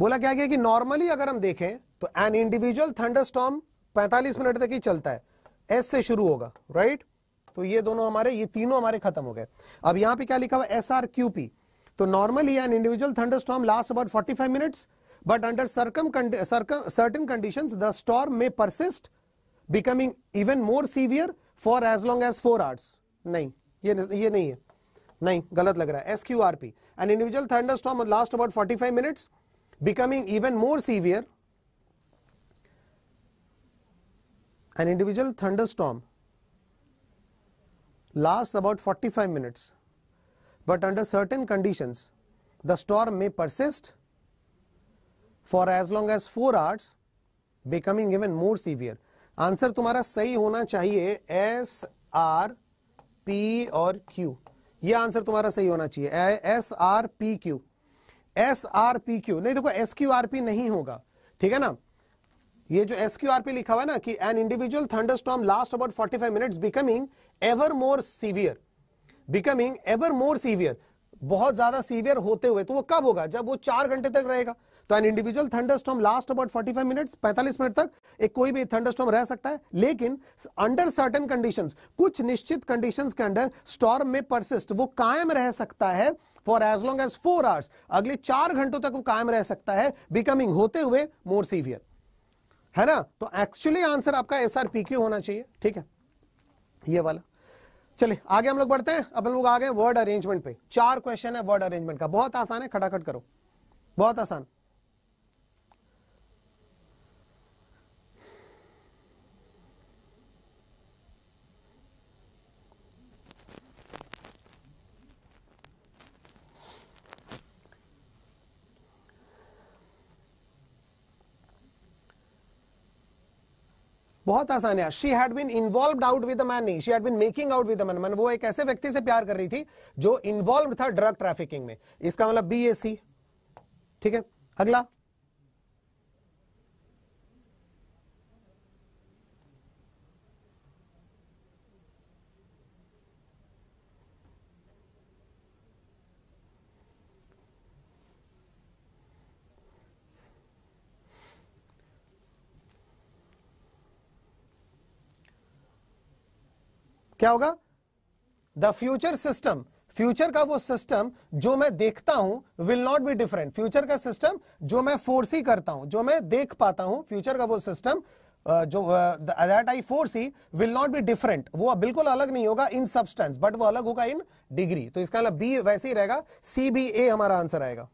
बोला क्या गया कि नॉर्मली अगर हम देखें तो एन इंडिविजुअल स्टॉम पैंतालीस मिनट तक ही चलता है एस से शुरू होगा राइट तो ये दोनों हमारे ये तीनों हमारे खत्म हो गए अब यहां पे क्या लिखा हुआ एस आर क्यू पी तो normally an individual storm last about forty five minutes but under circum certain condition the storm may persist becoming even more severe for as long as four hours नहीं ये ये नहीं है नहीं गलत लग रहा है S Q R P an individual storm last about forty five minutes becoming even more severe, an individual thunderstorm lasts about 45 minutes, but under certain conditions, the storm may persist for as long as 4 hours, becoming even more severe. Answer: तुम्हारा सही होना चाहिए S R P or Q. और answer तुम्हारा सही होना चाहिए S R P Q नहीं देखो एस क्यू आर पी नहीं होगा ठीक है ना ये जो एस क्यू आर पी लिखा हुआ ना कि an individual storm last about five minute becoming ever more severe becoming ever more severe बहुत ज्यादा सीवियर होते हुए तो वो कब होगा जब वो चार घंटे तक रहेगा तो an individual thunderstorm last about 45 minutes 45 minute तक एक कोई भी थंडरस्टॉर्म रह सकता है लेकिन अंडर सर्टेन कंडीशंस कुछ निश्चित कंडीशंस के अंडर स्टॉर्म में परसिस्ट वो कायम रह सकता है for as long as four hours अगले चार घंटों तक वो कायम रह सकता है बिकमिंग होते हुए मोर सीवियर है ना तो एक्चुअली आंसर आपका एस आर पी क्यू होना चाहिए ठीक है ये वाला चलिए आगे हम लोग बढ़ते हैं अब हम लोग आ गए वर्ड अरेंजमेंट पे चार क्वेश्चन है वर्ड अरेंजमेंट का बहुत आसान है खटाखट करो बहुत आसान बहुत आसान है she had been involve out with man नहीं she had been making out with man man वो एक ऐसे व्यक्ति से प्यार कर रही थी जो इन्वॉल्व था ड्रग ट्रैफिकिंग में इसका मतलब बी ए सी ठीक है अगला क्या होगा द फ्यूचर सिस्टम फ्यूचर का वो सिस्टम जो मैं देखता हूं will not be different future का सिस्टम जो मैं फोर्सी करता हूं जो मैं देख पाता हूं फ्यूचर का वो सिस्टम जो that I foresee will not be different वो बिल्कुल अलग नहीं होगा इन सब्सटेंस बट वो अलग होगा इन डिग्री तो इसका मतलब बी वैसे ही रहेगा सी बी ए हमारा आंसर आएगा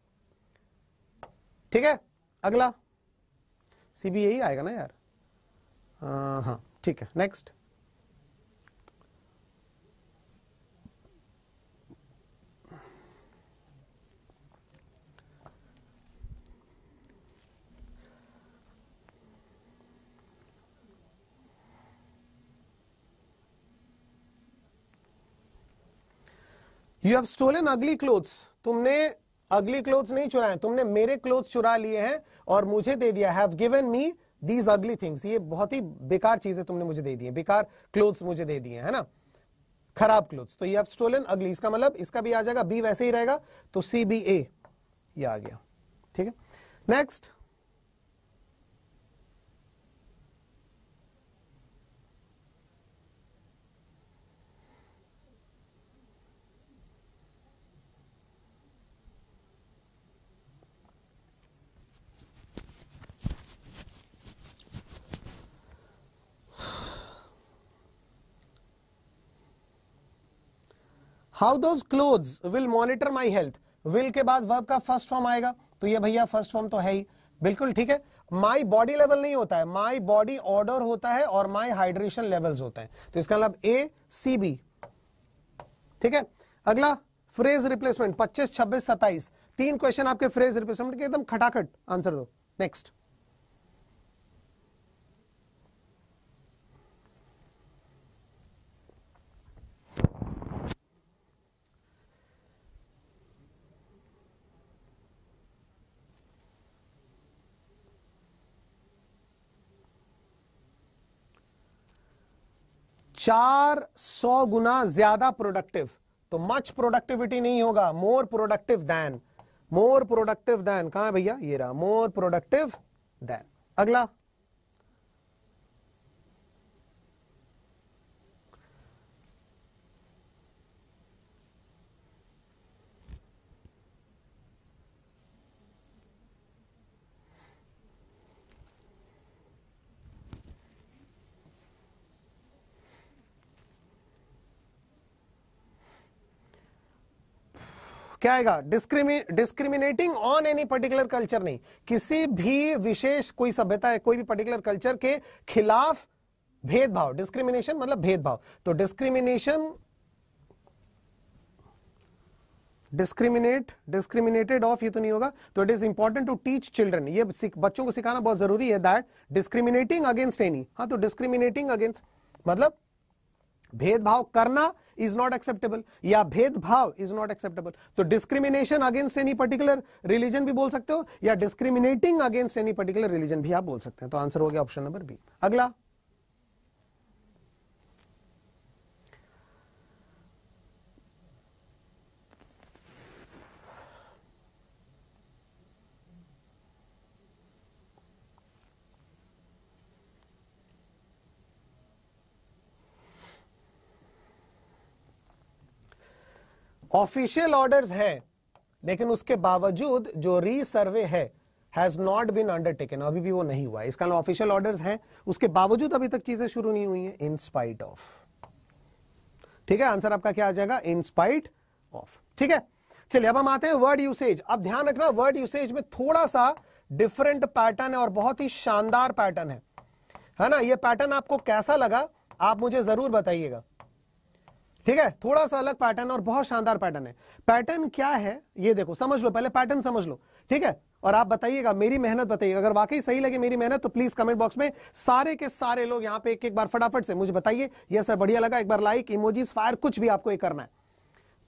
ठीक है अगला सी बी ए ही आएगा ना यार हाँ ठीक है next you have stolen ugly clothes तुमने अगली क्लोथ्स नहीं चुराए तुमने मेरे क्लोथ्स चुरा लिए हैं और मुझे दे दिया have given me these ugly things ये बहुत ही बेकार चीजें तुमने मुझे दे दी है बेकार क्लोथ्स मुझे दे दिए है ना खराब क्लोथ्स तो यू हैव स्टोलन अगली इसका मतलब इसका भी आ जाएगा बी वैसे ही रहेगा तो सी बी ए आ गया ठीक है next how those cloth will monitor my health will के बाद वर्ब का फर्स्ट फॉर्म आएगा तो ये भैया फर्स्ट फॉर्म तो है ही बिल्कुल ठीक है माई बॉडी लेवल नहीं होता है माई बॉडी ऑर्डर होता है और माई हाइड्रेशन लेवल्स होते हैं तो इसका मतलब ए सी बी ठीक है अगला फ्रेज रिप्लेसमेंट 25, 26, 27 तीन क्वेश्चन आपके फ्रेज रिप्लेसमेंट के एकदम खटाखट आंसर दो नेक्स्ट चार सौ गुना ज्यादा प्रोडक्टिव तो मच प्रोडक्टिविटी नहीं होगा more productive than more productive than कहा भैया ये रहा मोर प्रोडक्टिव दैन अगला क्या आएगा discriminating on any particular culture नहीं किसी भी विशेष कोई सभ्यता है कोई भी पर्टिकुलर कल्चर के खिलाफ भेदभाव डिस्क्रिमिनेशन मतलब भेदभाव तो डिस्क्रिमिनेशन डिस्क्रिमिनेट डिस्क्रिमिनेटेड ऑफ ये तो नहीं होगा तो it is important to teach children ये बच्चों को सिखाना बहुत जरूरी है दैट डिस्क्रिमिनेटिंग अगेंस्ट एनी हाँ तो डिस्क्रिमिनेटिंग अगेंस्ट मतलब भेदभाव करना इज नॉट एक्सेप्टेबल या भेदभाव इज नॉट एक्सेप्टेबल तो discrimination against any particular religion भी बोल सकते हो या discriminating against any particular religion भी आप बोल सकते हैं तो आंसर हो गया ऑप्शन नंबर बी अगला ऑफिशियल ऑर्डर्स हैं लेकिन उसके बावजूद जो रीसर्वे है हैज नॉट बीन अंडरटेकन अभी भी वो नहीं हुआ है इसका ऑफिशियल ऑर्डर्स हैं उसके बावजूद अभी तक चीजें शुरू नहीं हुई हैं इन स्पाइट ऑफ ठीक है आंसर आपका क्या आ जाएगा इन स्पाइट ऑफ ठीक है चलिए अब हम आते हैं वर्ड यूसेज अब ध्यान रखना वर्ड यूसेज में थोड़ा सा डिफरेंट पैटर्न है और बहुत ही शानदार पैटर्न है है ना ये पैटर्न आपको कैसा लगा आप मुझे जरूर बताइएगा ठीक है थोड़ा सा अलग पैटर्न और बहुत शानदार पैटर्न है पैटर्न क्या है ये देखो समझ लो पहले पैटर्न समझ लो ठीक है और आप बताइएगा मेरी मेहनत बताइएगा अगर वाकई सही लगे मेरी मेहनत तो प्लीज कमेंट बॉक्स में सारे के सारे लोग यहां पे एक एक बार फटाफट से मुझे बताइए यह सर बढ़िया लगा एक बार लाइक इमोजीज फायर कुछ भी आपको ये करना है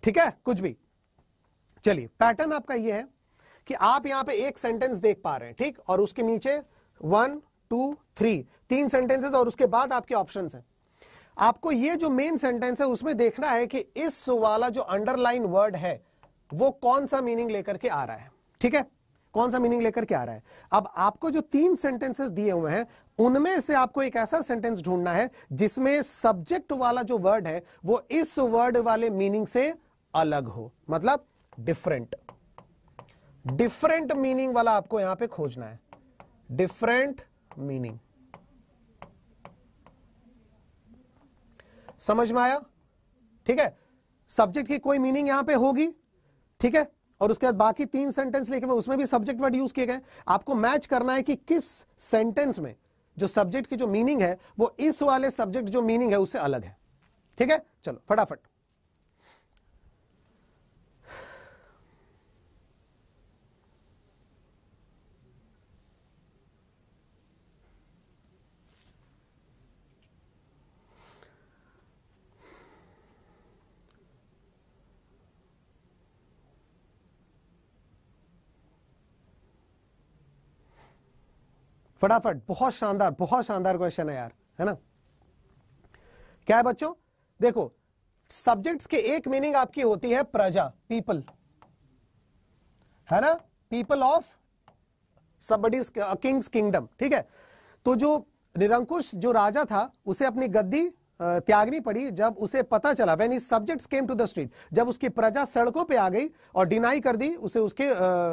ठीक है कुछ भी चलिए पैटर्न आपका यह है कि आप यहां पे एक सेंटेंस देख पा रहे हैं ठीक और उसके नीचे वन टू थ्री तीन सेंटेंसेस और उसके बाद आपके ऑप्शन है आपको ये जो मेन सेंटेंस है उसमें देखना है कि इस वाला जो अंडरलाइन वर्ड है वो कौन सा मीनिंग लेकर के आ रहा है ठीक है कौन सा मीनिंग लेकर के आ रहा है अब आपको जो तीन सेंटेंसेस दिए हुए हैं उनमें से आपको एक ऐसा सेंटेंस ढूंढना है जिसमें सब्जेक्ट वाला जो वर्ड है वो इस वर्ड वाले मीनिंग से अलग हो मतलब डिफरेंट डिफरेंट मीनिंग वाला आपको यहां पे खोजना है डिफरेंट मीनिंग समझ में आया ठीक है सब्जेक्ट की कोई मीनिंग यहां पे होगी ठीक है और उसके बाद बाकी तीन सेंटेंस लिखे हुए उसमें भी सब्जेक्ट वर्ड यूज किए गए आपको मैच करना है कि किस सेंटेंस में जो सब्जेक्ट की जो मीनिंग है वो इस वाले सब्जेक्ट जो मीनिंग है उससे अलग है ठीक है चलो फटाफट फटाफट बहुत शानदार बहुत शानदार क्वेश्चन है यार है ना क्या है बच्चों देखो सब्जेक्ट्स की एक मीनिंग आपकी होती है प्रजा पीपल है ना पीपल ऑफ सबडीज किंग्स किंगडम ठीक है तो जो निरंकुश जो राजा था उसे अपनी गद्दी त्यागनी पड़ी जब उसे पता चला when is subject came to the street जब उसकी प्रजा सड़कों पे आ गई और डिनाई कर दी उसे उसके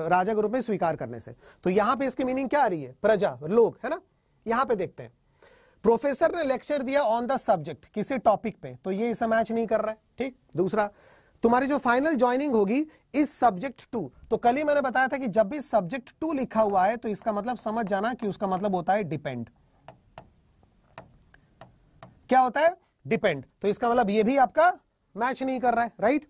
राजा के रूप में स्वीकार करने से तो यहां पे इसकी मीनिंग क्या आ रही है प्रजा लोग है ना यहां पे देखते हैं प्रोफेसर ने लेक्चर दिया ऑन द सब्जेक्ट किसी टॉपिक पे तो ये इसे मैच नहीं कर रहा है ठीक दूसरा तुम्हारी जो फाइनल ज्वाइनिंग होगी इस सब्जेक्ट टू तो कल ही मैंने बताया था कि जब भी सब्जेक्ट टू लिखा हुआ है तो इसका मतलब समझ जाना कि उसका मतलब होता है डिपेंड क्या होता है डिपेंड तो इसका मतलब ये भी आपका मैच नहीं कर रहा है right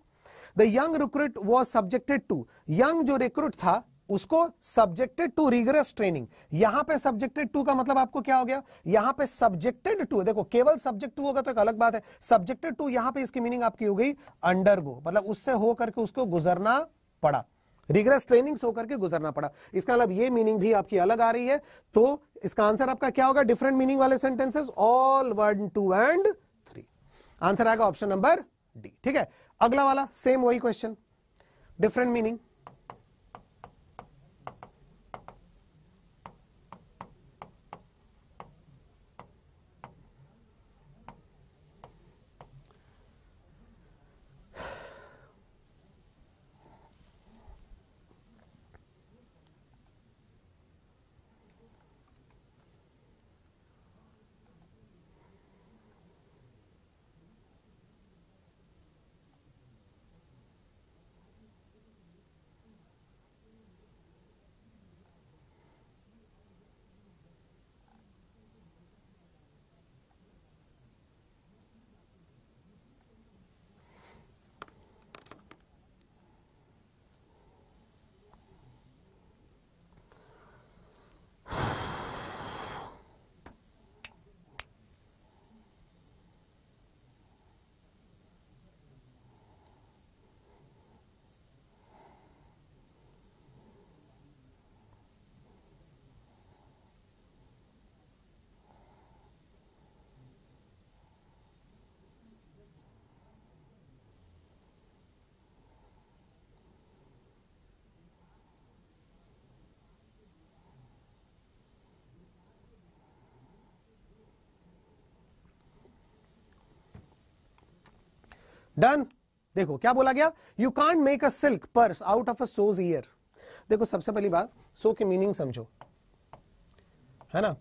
the young recruit was subjected to young जो रिक्रूट था उसको सब्जेक्टेड टू रिगरस ट्रेनिंग यहां पे सब्जेक्टेड टू का मतलब आपको क्या हो गया यहां पे सब्जेक्टेड टू देखो केवल सब्जेक्ट टू होगा तो एक अलग बात है सब्जेक्टेड टू यहां पे इसकी मीनिंग आपकी हो गई अंडर गो मतलब उससे होकर के उसको गुजरना पड़ा रिग्रेस ट्रेनिंग सो करके गुजरना पड़ा इसका मतलब ये मीनिंग भी आपकी अलग आ रही है तो इसका आंसर आपका क्या होगा डिफरेंट मीनिंग वाले sentences all one two and three answer आएगा ऑप्शन नंबर डी ठीक है अगला वाला सेम वही क्वेश्चन डिफरेंट मीनिंग डन देखो क्या बोला गया you can't make a silk purse out of a sow's ear देखो सबसे पहली बात सो की मीनिंग समझो है ना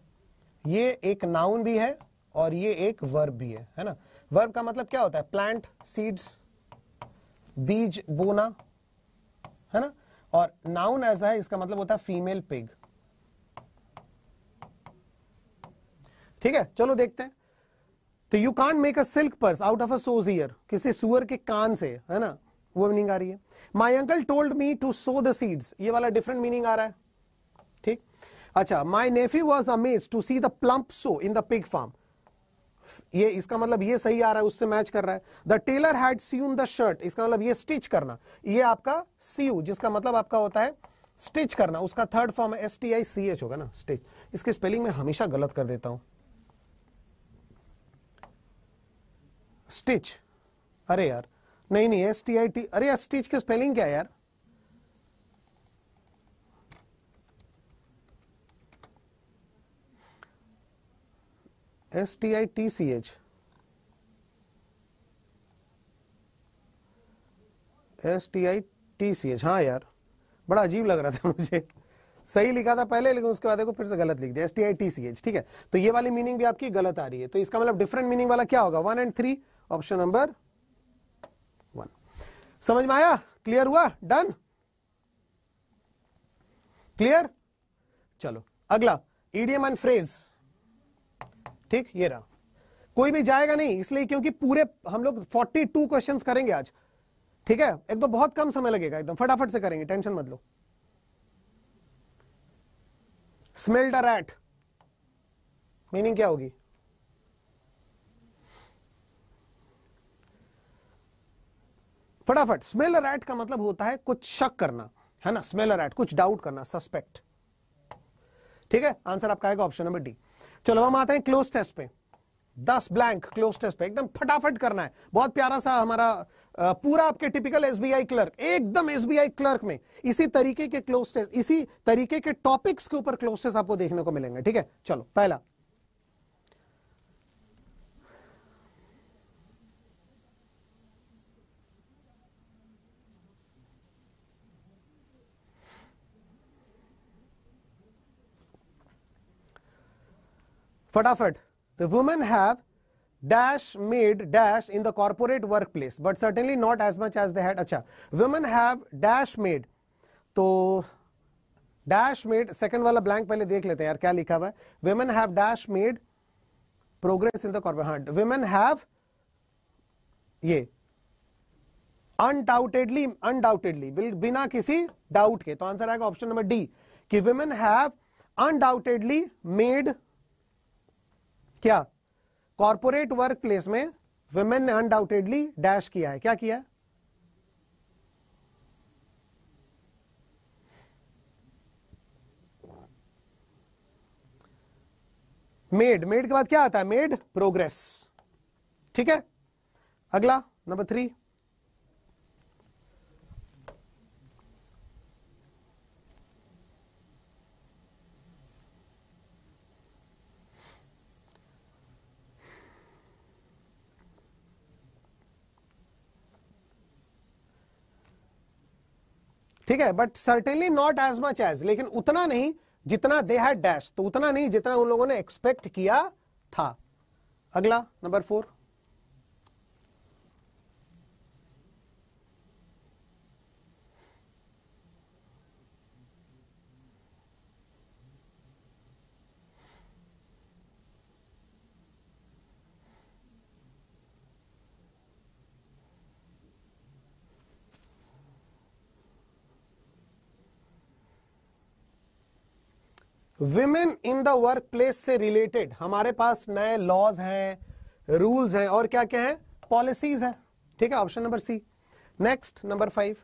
ये एक नाउन भी है और ये एक वर्ब भी है है ना वर्ब का मतलब क्या होता है प्लांट सीड्स बीज बोना है ना और नाउन ऐसा है इसका मतलब होता है फीमेल पिग ठीक है चलो देखते हैं तो you can make a silk purse out of a sow's ear किसी सुअर के कान से है ना वो मीनिंग आ रही है my uncle told me to sow the seeds ये वाला डिफरेंट मीनिंग आ रहा है ठीक अच्छा my nephew was amaze to see the plump sow in the pig farm ये इसका मतलब ये सही आ रहा है उससे मैच कर रहा है the tailor had seen the shirt इसका मतलब ये स्टिच करना ये आपका सीयू जिसका मतलब आपका होता है स्टिच करना उसका थर्ड फॉर्म है S T I C H होगा ना स्टिच इसकी स्पेलिंग में हमेशा गलत कर देता हूं स्टिच अरे यार नहीं नहीं एस टी आई टी अरे यार स्टिच की स्पेलिंग क्या है यार S T I T C H S T I T C H हाँ यार बड़ा अजीब लग रहा था मुझे सही लिखा था पहले लेकिन उसके बाद देखो फिर से गलत लिख दिया S T I T C H ठीक है तो ये वाली मीनिंग भी आपकी गलत आ रही है तो इसका मतलब डिफरेंट मीनिंग वाला क्या होगा one and three option number one समझ में आया क्लियर हुआ डन क्लियर चलो अगला ईडीएम एंड फ्रेज ठीक ये रहा कोई भी जाएगा नहीं इसलिए क्योंकि पूरे हम लोग 42 क्वेश्चंस करेंगे आज ठीक है एक तो बहुत कम समय लगेगा एकदम फटाफट से करेंगे टेंशन मत लो स्मेल्ड अ रैट मीनिंग क्या होगी फटाफट स्मेल रैट का मतलब होता है कुछ शक करना है ना स्मेल रैट कुछ डाउट करना सस्पेक्ट ठीक है आंसर आपका आएगा ऑप्शन नंबर डी चलो हम आते हैं क्लोज टेस्ट पे दस ब्लैंक क्लोज टेस्ट पे एकदम फटाफट करना है बहुत प्यारा सा हमारा पूरा आपके टिपिकल एसबीआई क्लर्क एकदम एसबीआई क्लर्क में इसी तरीके के क्लोज टेस्ट इसी तरीके के टॉपिक्स के ऊपर क्लोज टेस्ट आपको देखने को मिलेंगे ठीक है चलो पहला फटाफट the women have dash made dash in the corporate work place but certainly not as much as had अच्छा वुमेन हैव डैश मेड तो डैश मेड सेकंड वाला ब्लैंक पहले देख लेते हैं यार क्या लिखा हुआ है women have dash made progress in the corporate hand women have ये अनडाउटेडली अनडाउटेडली बिना किसी डाउट के तो आंसर आएगा ऑप्शन नंबर डी कि वेमेन हैव अनडाउटेडली मेड क्या कॉरपोरेट वर्क प्लेस में वुमेन ने अनडाउटेडली डैश किया है क्या किया है मेड मेड के बाद क्या आता है मेड प्रोग्रेस ठीक है अगला नंबर थ्री ठीक है but certainly not as much as लेकिन उतना नहीं जितना दे हैड डैश तो उतना नहीं जितना उन लोगों ने एक्सपेक्ट किया था अगला number four women in the work place से रिलेटेड हमारे पास नए लॉज हैं रूल्स हैं और क्या क्या है पॉलिसीज है ठीक है option number C next number five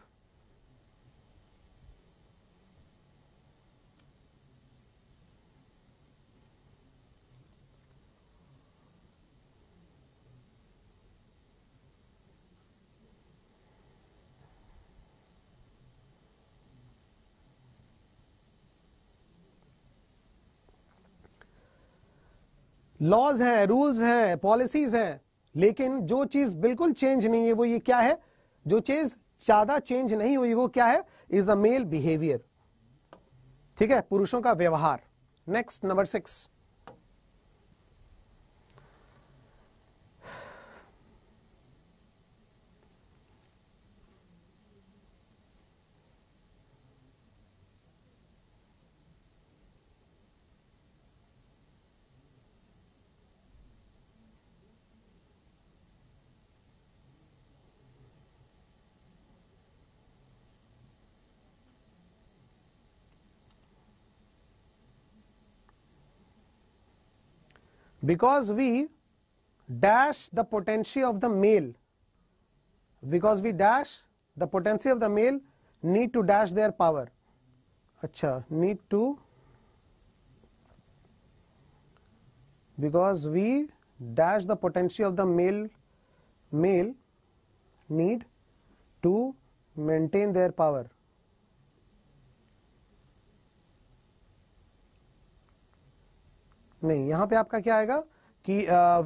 laws हैं रूल्स हैं पॉलिसीज हैं लेकिन जो चीज बिल्कुल चेंज नहीं है वो ये क्या है जो चीज ज्यादा चेंज नहीं हुई वो क्या है इज द मेल बिहेवियर ठीक है पुरुषों का व्यवहार next number six because we dash the potency of the male because we dash the potency of the male need to dash their power acha need to because we dash the potency of the male male need to maintain their power नहीं यहां पे आपका क्या आएगा कि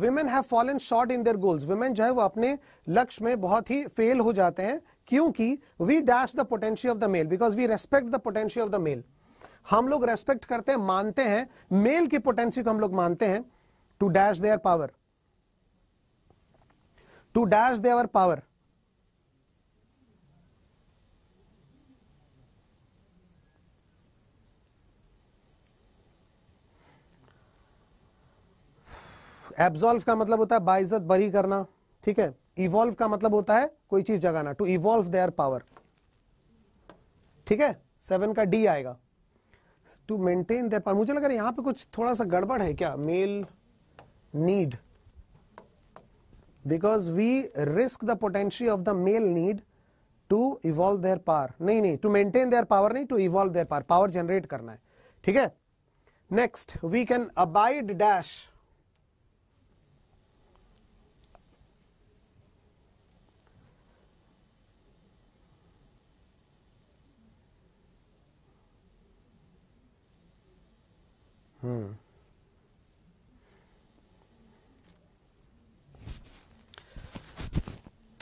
women have fallen short in their goals women जो है वो अपने लक्ष्य में बहुत ही फेल हो जाते हैं क्योंकि we dash the potential of the male because we respect the potential of the male हम लोग रेस्पेक्ट करते हैं मानते हैं मेल की पोटेंसी को हम लोग मानते हैं to dash their power to dash their power absolve का मतलब होता है बाइजत बरी करना ठीक है इवॉल्व का मतलब होता है कोई चीज जगाना टू इवॉल्व देयर पावर ठीक है सेवन का डी आएगा टू मेंटेन देयर पावर मुझे लग रहा है यहां पे कुछ थोड़ा सा गड़बड़ है क्या male need because we risk the potential of the male need to evolve their power नहीं नहीं टू मेंटेन देयर पावर नहीं to evolve their power power generate करना है ठीक है next we can abide dash Hmm.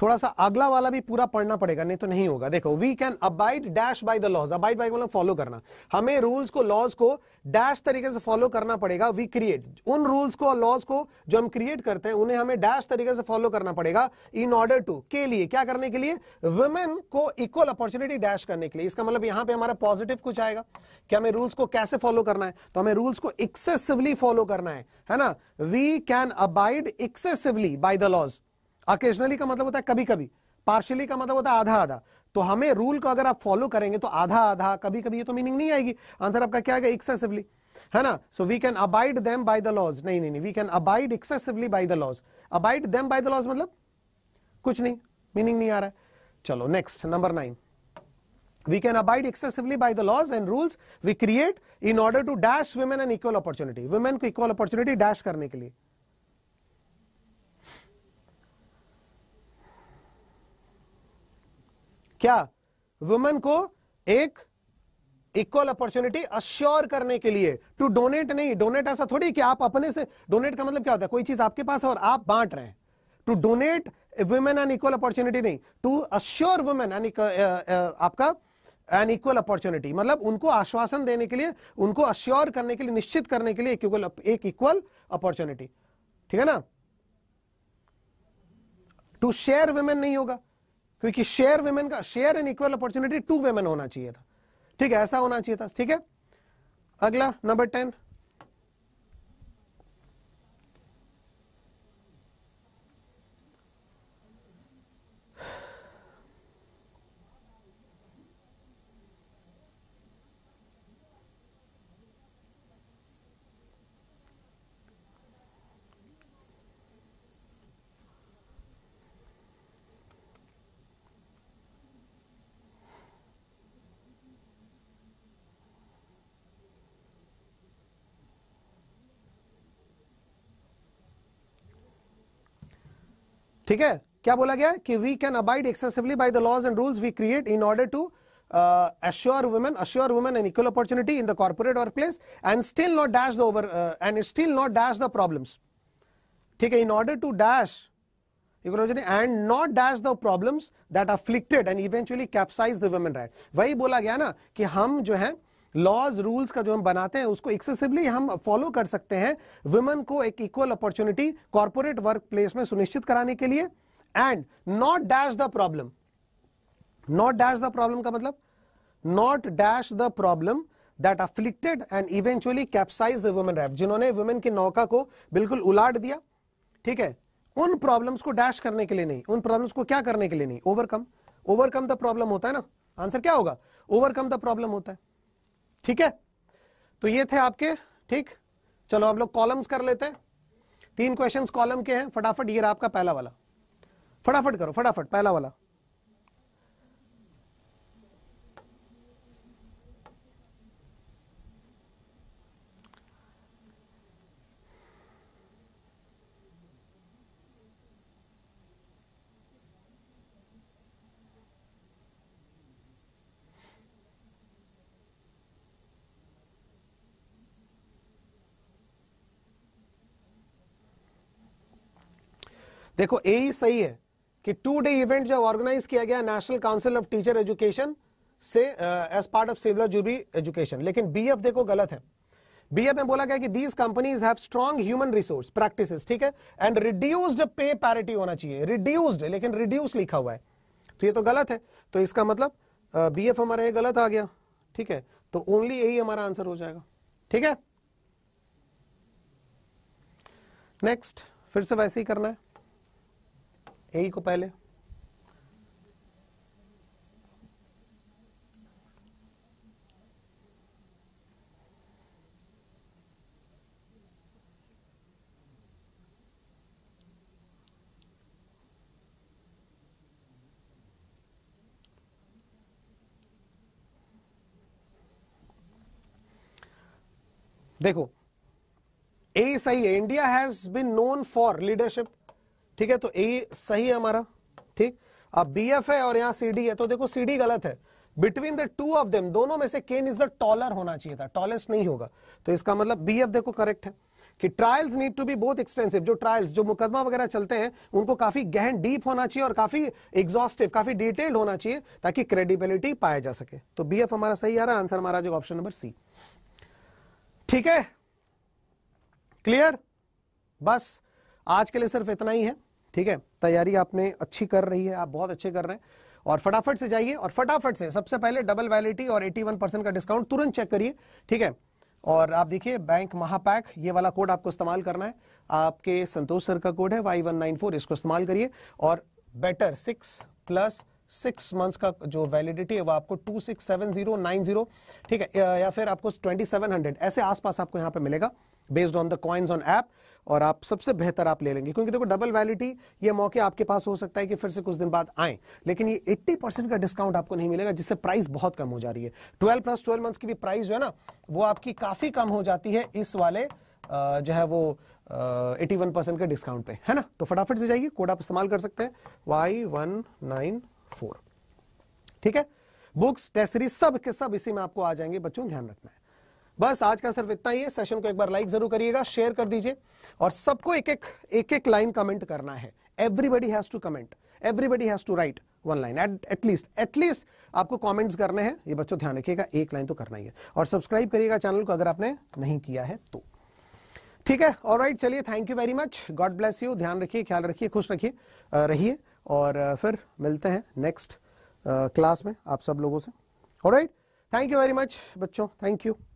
थोड़ा सा अगला वाला भी पूरा पढ़ना पड़ेगा नहीं तो नहीं होगा देखो we can abide dash by the laws abide by मतलब फॉलो करना हमें रूल्स को लॉज को डैश तरीके से फॉलो करना पड़ेगा वी क्रिएट उन रूल्स को और लॉज को जो हम क्रिएट करते हैं उन्हें हमें डैश तरीके से फॉलो करना पड़ेगा इन ऑर्डर टू के लिए क्या करने के लिए वुमेन को इक्वल अपॉर्चुनिटी डैश करने के लिए इसका मतलब यहां पर हमारा पॉजिटिव कुछ आएगा कि हमें रूल्स को कैसे फॉलो करना है तो हमें रूल्स को एक्सेसिवली फॉलो करना है है ना we can abide excessively by the laws occasionally का मतलब होता है कभी कभी पार्शियली का मतलब होता है आधा आधा तो हमें रूल को अगर आप फॉलो करेंगे तो आधा आधा कभी कभी ये तो मीनिंग नहीं आएगी आंसर आपका क्या आएगा एक्सेसिवली है ना so we can abide them by the laws नहीं नहीं नहीं we can abide excessively by the laws abide them by the laws मतलब कुछ नहीं मीनिंग नहीं आ रहा है चलो next number nine we can abide excessively by the laws and rules we create in order to dash women an equal opportunity women को equal opportunity dash करने के लिए क्या वुमेन को एक इक्वल अपॉर्चुनिटी अश्योर करने के लिए टू डोनेट नहीं डोनेट ऐसा थोड़ी कि आप अपने से डोनेट का मतलब क्या होता है कोई चीज आपके पास है और आप बांट रहे हैं to donate women an equal opportunity नहीं टू अश्योर वुमेन एन आपका एन इक्वल अपॉर्चुनिटी मतलब उनको आश्वासन देने के लिए उनको अश्योर करने के लिए निश्चित करने के लिए एक इक्वल अपॉर्चुनिटी ठीक है ना टू शेयर वुमेन नहीं होगा क्योंकि शेयर वेमेन का share and equal opportunity to women होना चाहिए था ठीक है ऐसा होना चाहिए था ठीक है अगला नंबर टेन ठीक है क्या बोला गया कि we can abide excessively by the laws and rules we create in order to assure women assure women an equal opportunity in the corporate work place and still not dash the over and still not dash the problem ठीक है in order to dash and not dash the problem that afflicted and eventually capsize the women right वही बोला गया ना कि हम जो है आ, लॉज रूल्स का जो हम बनाते हैं उसको एक्सेसिवली हम फॉलो कर सकते हैं वुमेन को एक equal opportunity corporate work place में सुनिश्चित कराने के लिए and not dash the problem not dash the problem का मतलब not dash the problem that afflicted and eventually capsize the women wrap जिन्होंने वुमेन की नौका को बिल्कुल उलाट दिया ठीक है उन प्रॉब्लम्स को डैश करने के लिए नहीं उन प्रॉब्लम्स को क्या करने के लिए नहीं ओवरकम ओवरकम द प्रॉब्लम होता है ना आंसर क्या होगा ओवरकम द प्रॉब्लम होता है ठीक है तो ये थे आपके ठीक चलो आप लोग कॉलम्स कर लेते हैं तीन क्वेश्चंस कॉलम के हैं फटाफट ये आपका पहला वाला फटाफट करो फटाफट पहला वाला देखो ए ही सही है कि टू डे इवेंट जब ऑर्गेनाइज किया गया national council of teacher education से as part of civil jubilee education लेकिन बी एफ देखो गलत है बी एफ में बोला गया कि these companies have strong human resource practices ठीक है एंड रिड्यूस्ड पे पैरिटी होना चाहिए रिड्यूस्ड लेकिन रिड्यूस लिखा हुआ है तो ये तो गलत है तो इसका मतलब बी uh, एफ हमारा ये गलत आ गया ठीक है तो ओनली यही हमारा आंसर हो जाएगा ठीक है नेक्स्ट फिर से वैसे ही करना है ए को पहले देखो ए सही है India has been known for leadership ठीक है तो ए सही है हमारा ठीक अब बी एफ है और यहां सी डी है तो देखो सी डी गलत है between the two of them दोनों में से केन इज द टॉलर होना चाहिए था टॉलेस्ट नहीं होगा तो इसका मतलब बी एफ देखो करेक्ट है कि ट्रायल्स नीड टू बी बहुत एक्सटेंसिव जो ट्रायल्स जो मुकदमा वगैरह चलते हैं उनको काफी गहन डीप होना चाहिए और काफी एग्जॉस्टिव काफी डिटेल्ड होना चाहिए ताकि क्रेडिबिलिटी पाया जा सके तो बी एफ हमारा सही आ रहा आंसर हमारा जो ऑप्शन नंबर सी ठीक है क्लियर बस आज के लिए सिर्फ इतना ही है ठीक है तैयारी आपने अच्छी कर रही है आप बहुत अच्छे कर रहे हैं और फटाफट से जाइए और फटाफट से सबसे पहले डबल वैलिटी और 81 परसेंट का डिस्काउंट तुरंत चेक करिए ठीक है और आप देखिए बैंक महापैक ये वाला कोड आपको इस्तेमाल करना है आपके संतोष सर का कोड है वाई वन नाइन फोर इसको इस्तेमाल करिए और better six plus six months का जो वैलिडिटी है वो आपको two six seven zero nine zero ठीक है या फिर आपको ट्वेंटी सेवन हंड्रेड ऐसे आसपास आपको यहाँ पे मिलेगा based on the coins on app और आप सबसे बेहतर आप ले लेंगे क्योंकि देखो डबल वैलिडिटी ये मौके आपके पास हो सकता है कि फिर से कुछ दिन बाद आए लेकिन ये 80 परसेंट का डिस्काउंट आपको नहीं मिलेगा जिससे प्राइस बहुत कम हो जा रही है 12 प्लस 12 मंथ्स की भी प्राइस जो है ना वो आपकी काफ़ी कम हो जाती है इस वाले जो है वो एटी वन परसेंट के डिस्काउंट पे है ना तो फटाफट से जाइए कोड आप इस्तेमाल कर सकते हैं वाई वन नाइन फोर ठीक है बुक्स टेस्ट सब के सब इसी में आपको आ जाएंगे बच्चों ध्यान रखना है बस आज का सिर्फ इतना ही है सेशन को एक बार लाइक जरूर करिएगा शेयर कर दीजिए और सबको एक एक एक एक लाइन कमेंट करना है everybody has to comment everybody has to write one line at least at least आपको कमेंट्स करने हैं ये बच्चों ध्यान रखिएगा एक लाइन तो करना ही है और सब्सक्राइब करिएगा चैनल को अगर आपने नहीं किया है तो ठीक है और राइट चलिए thank you very much God bless you ध्यान रखिए ख्याल रखिए खुश रखिए रहिए और फिर मिलते हैं नेक्स्ट क्लास में आप सब लोगों से और right thank you very much बच्चों थैंक यू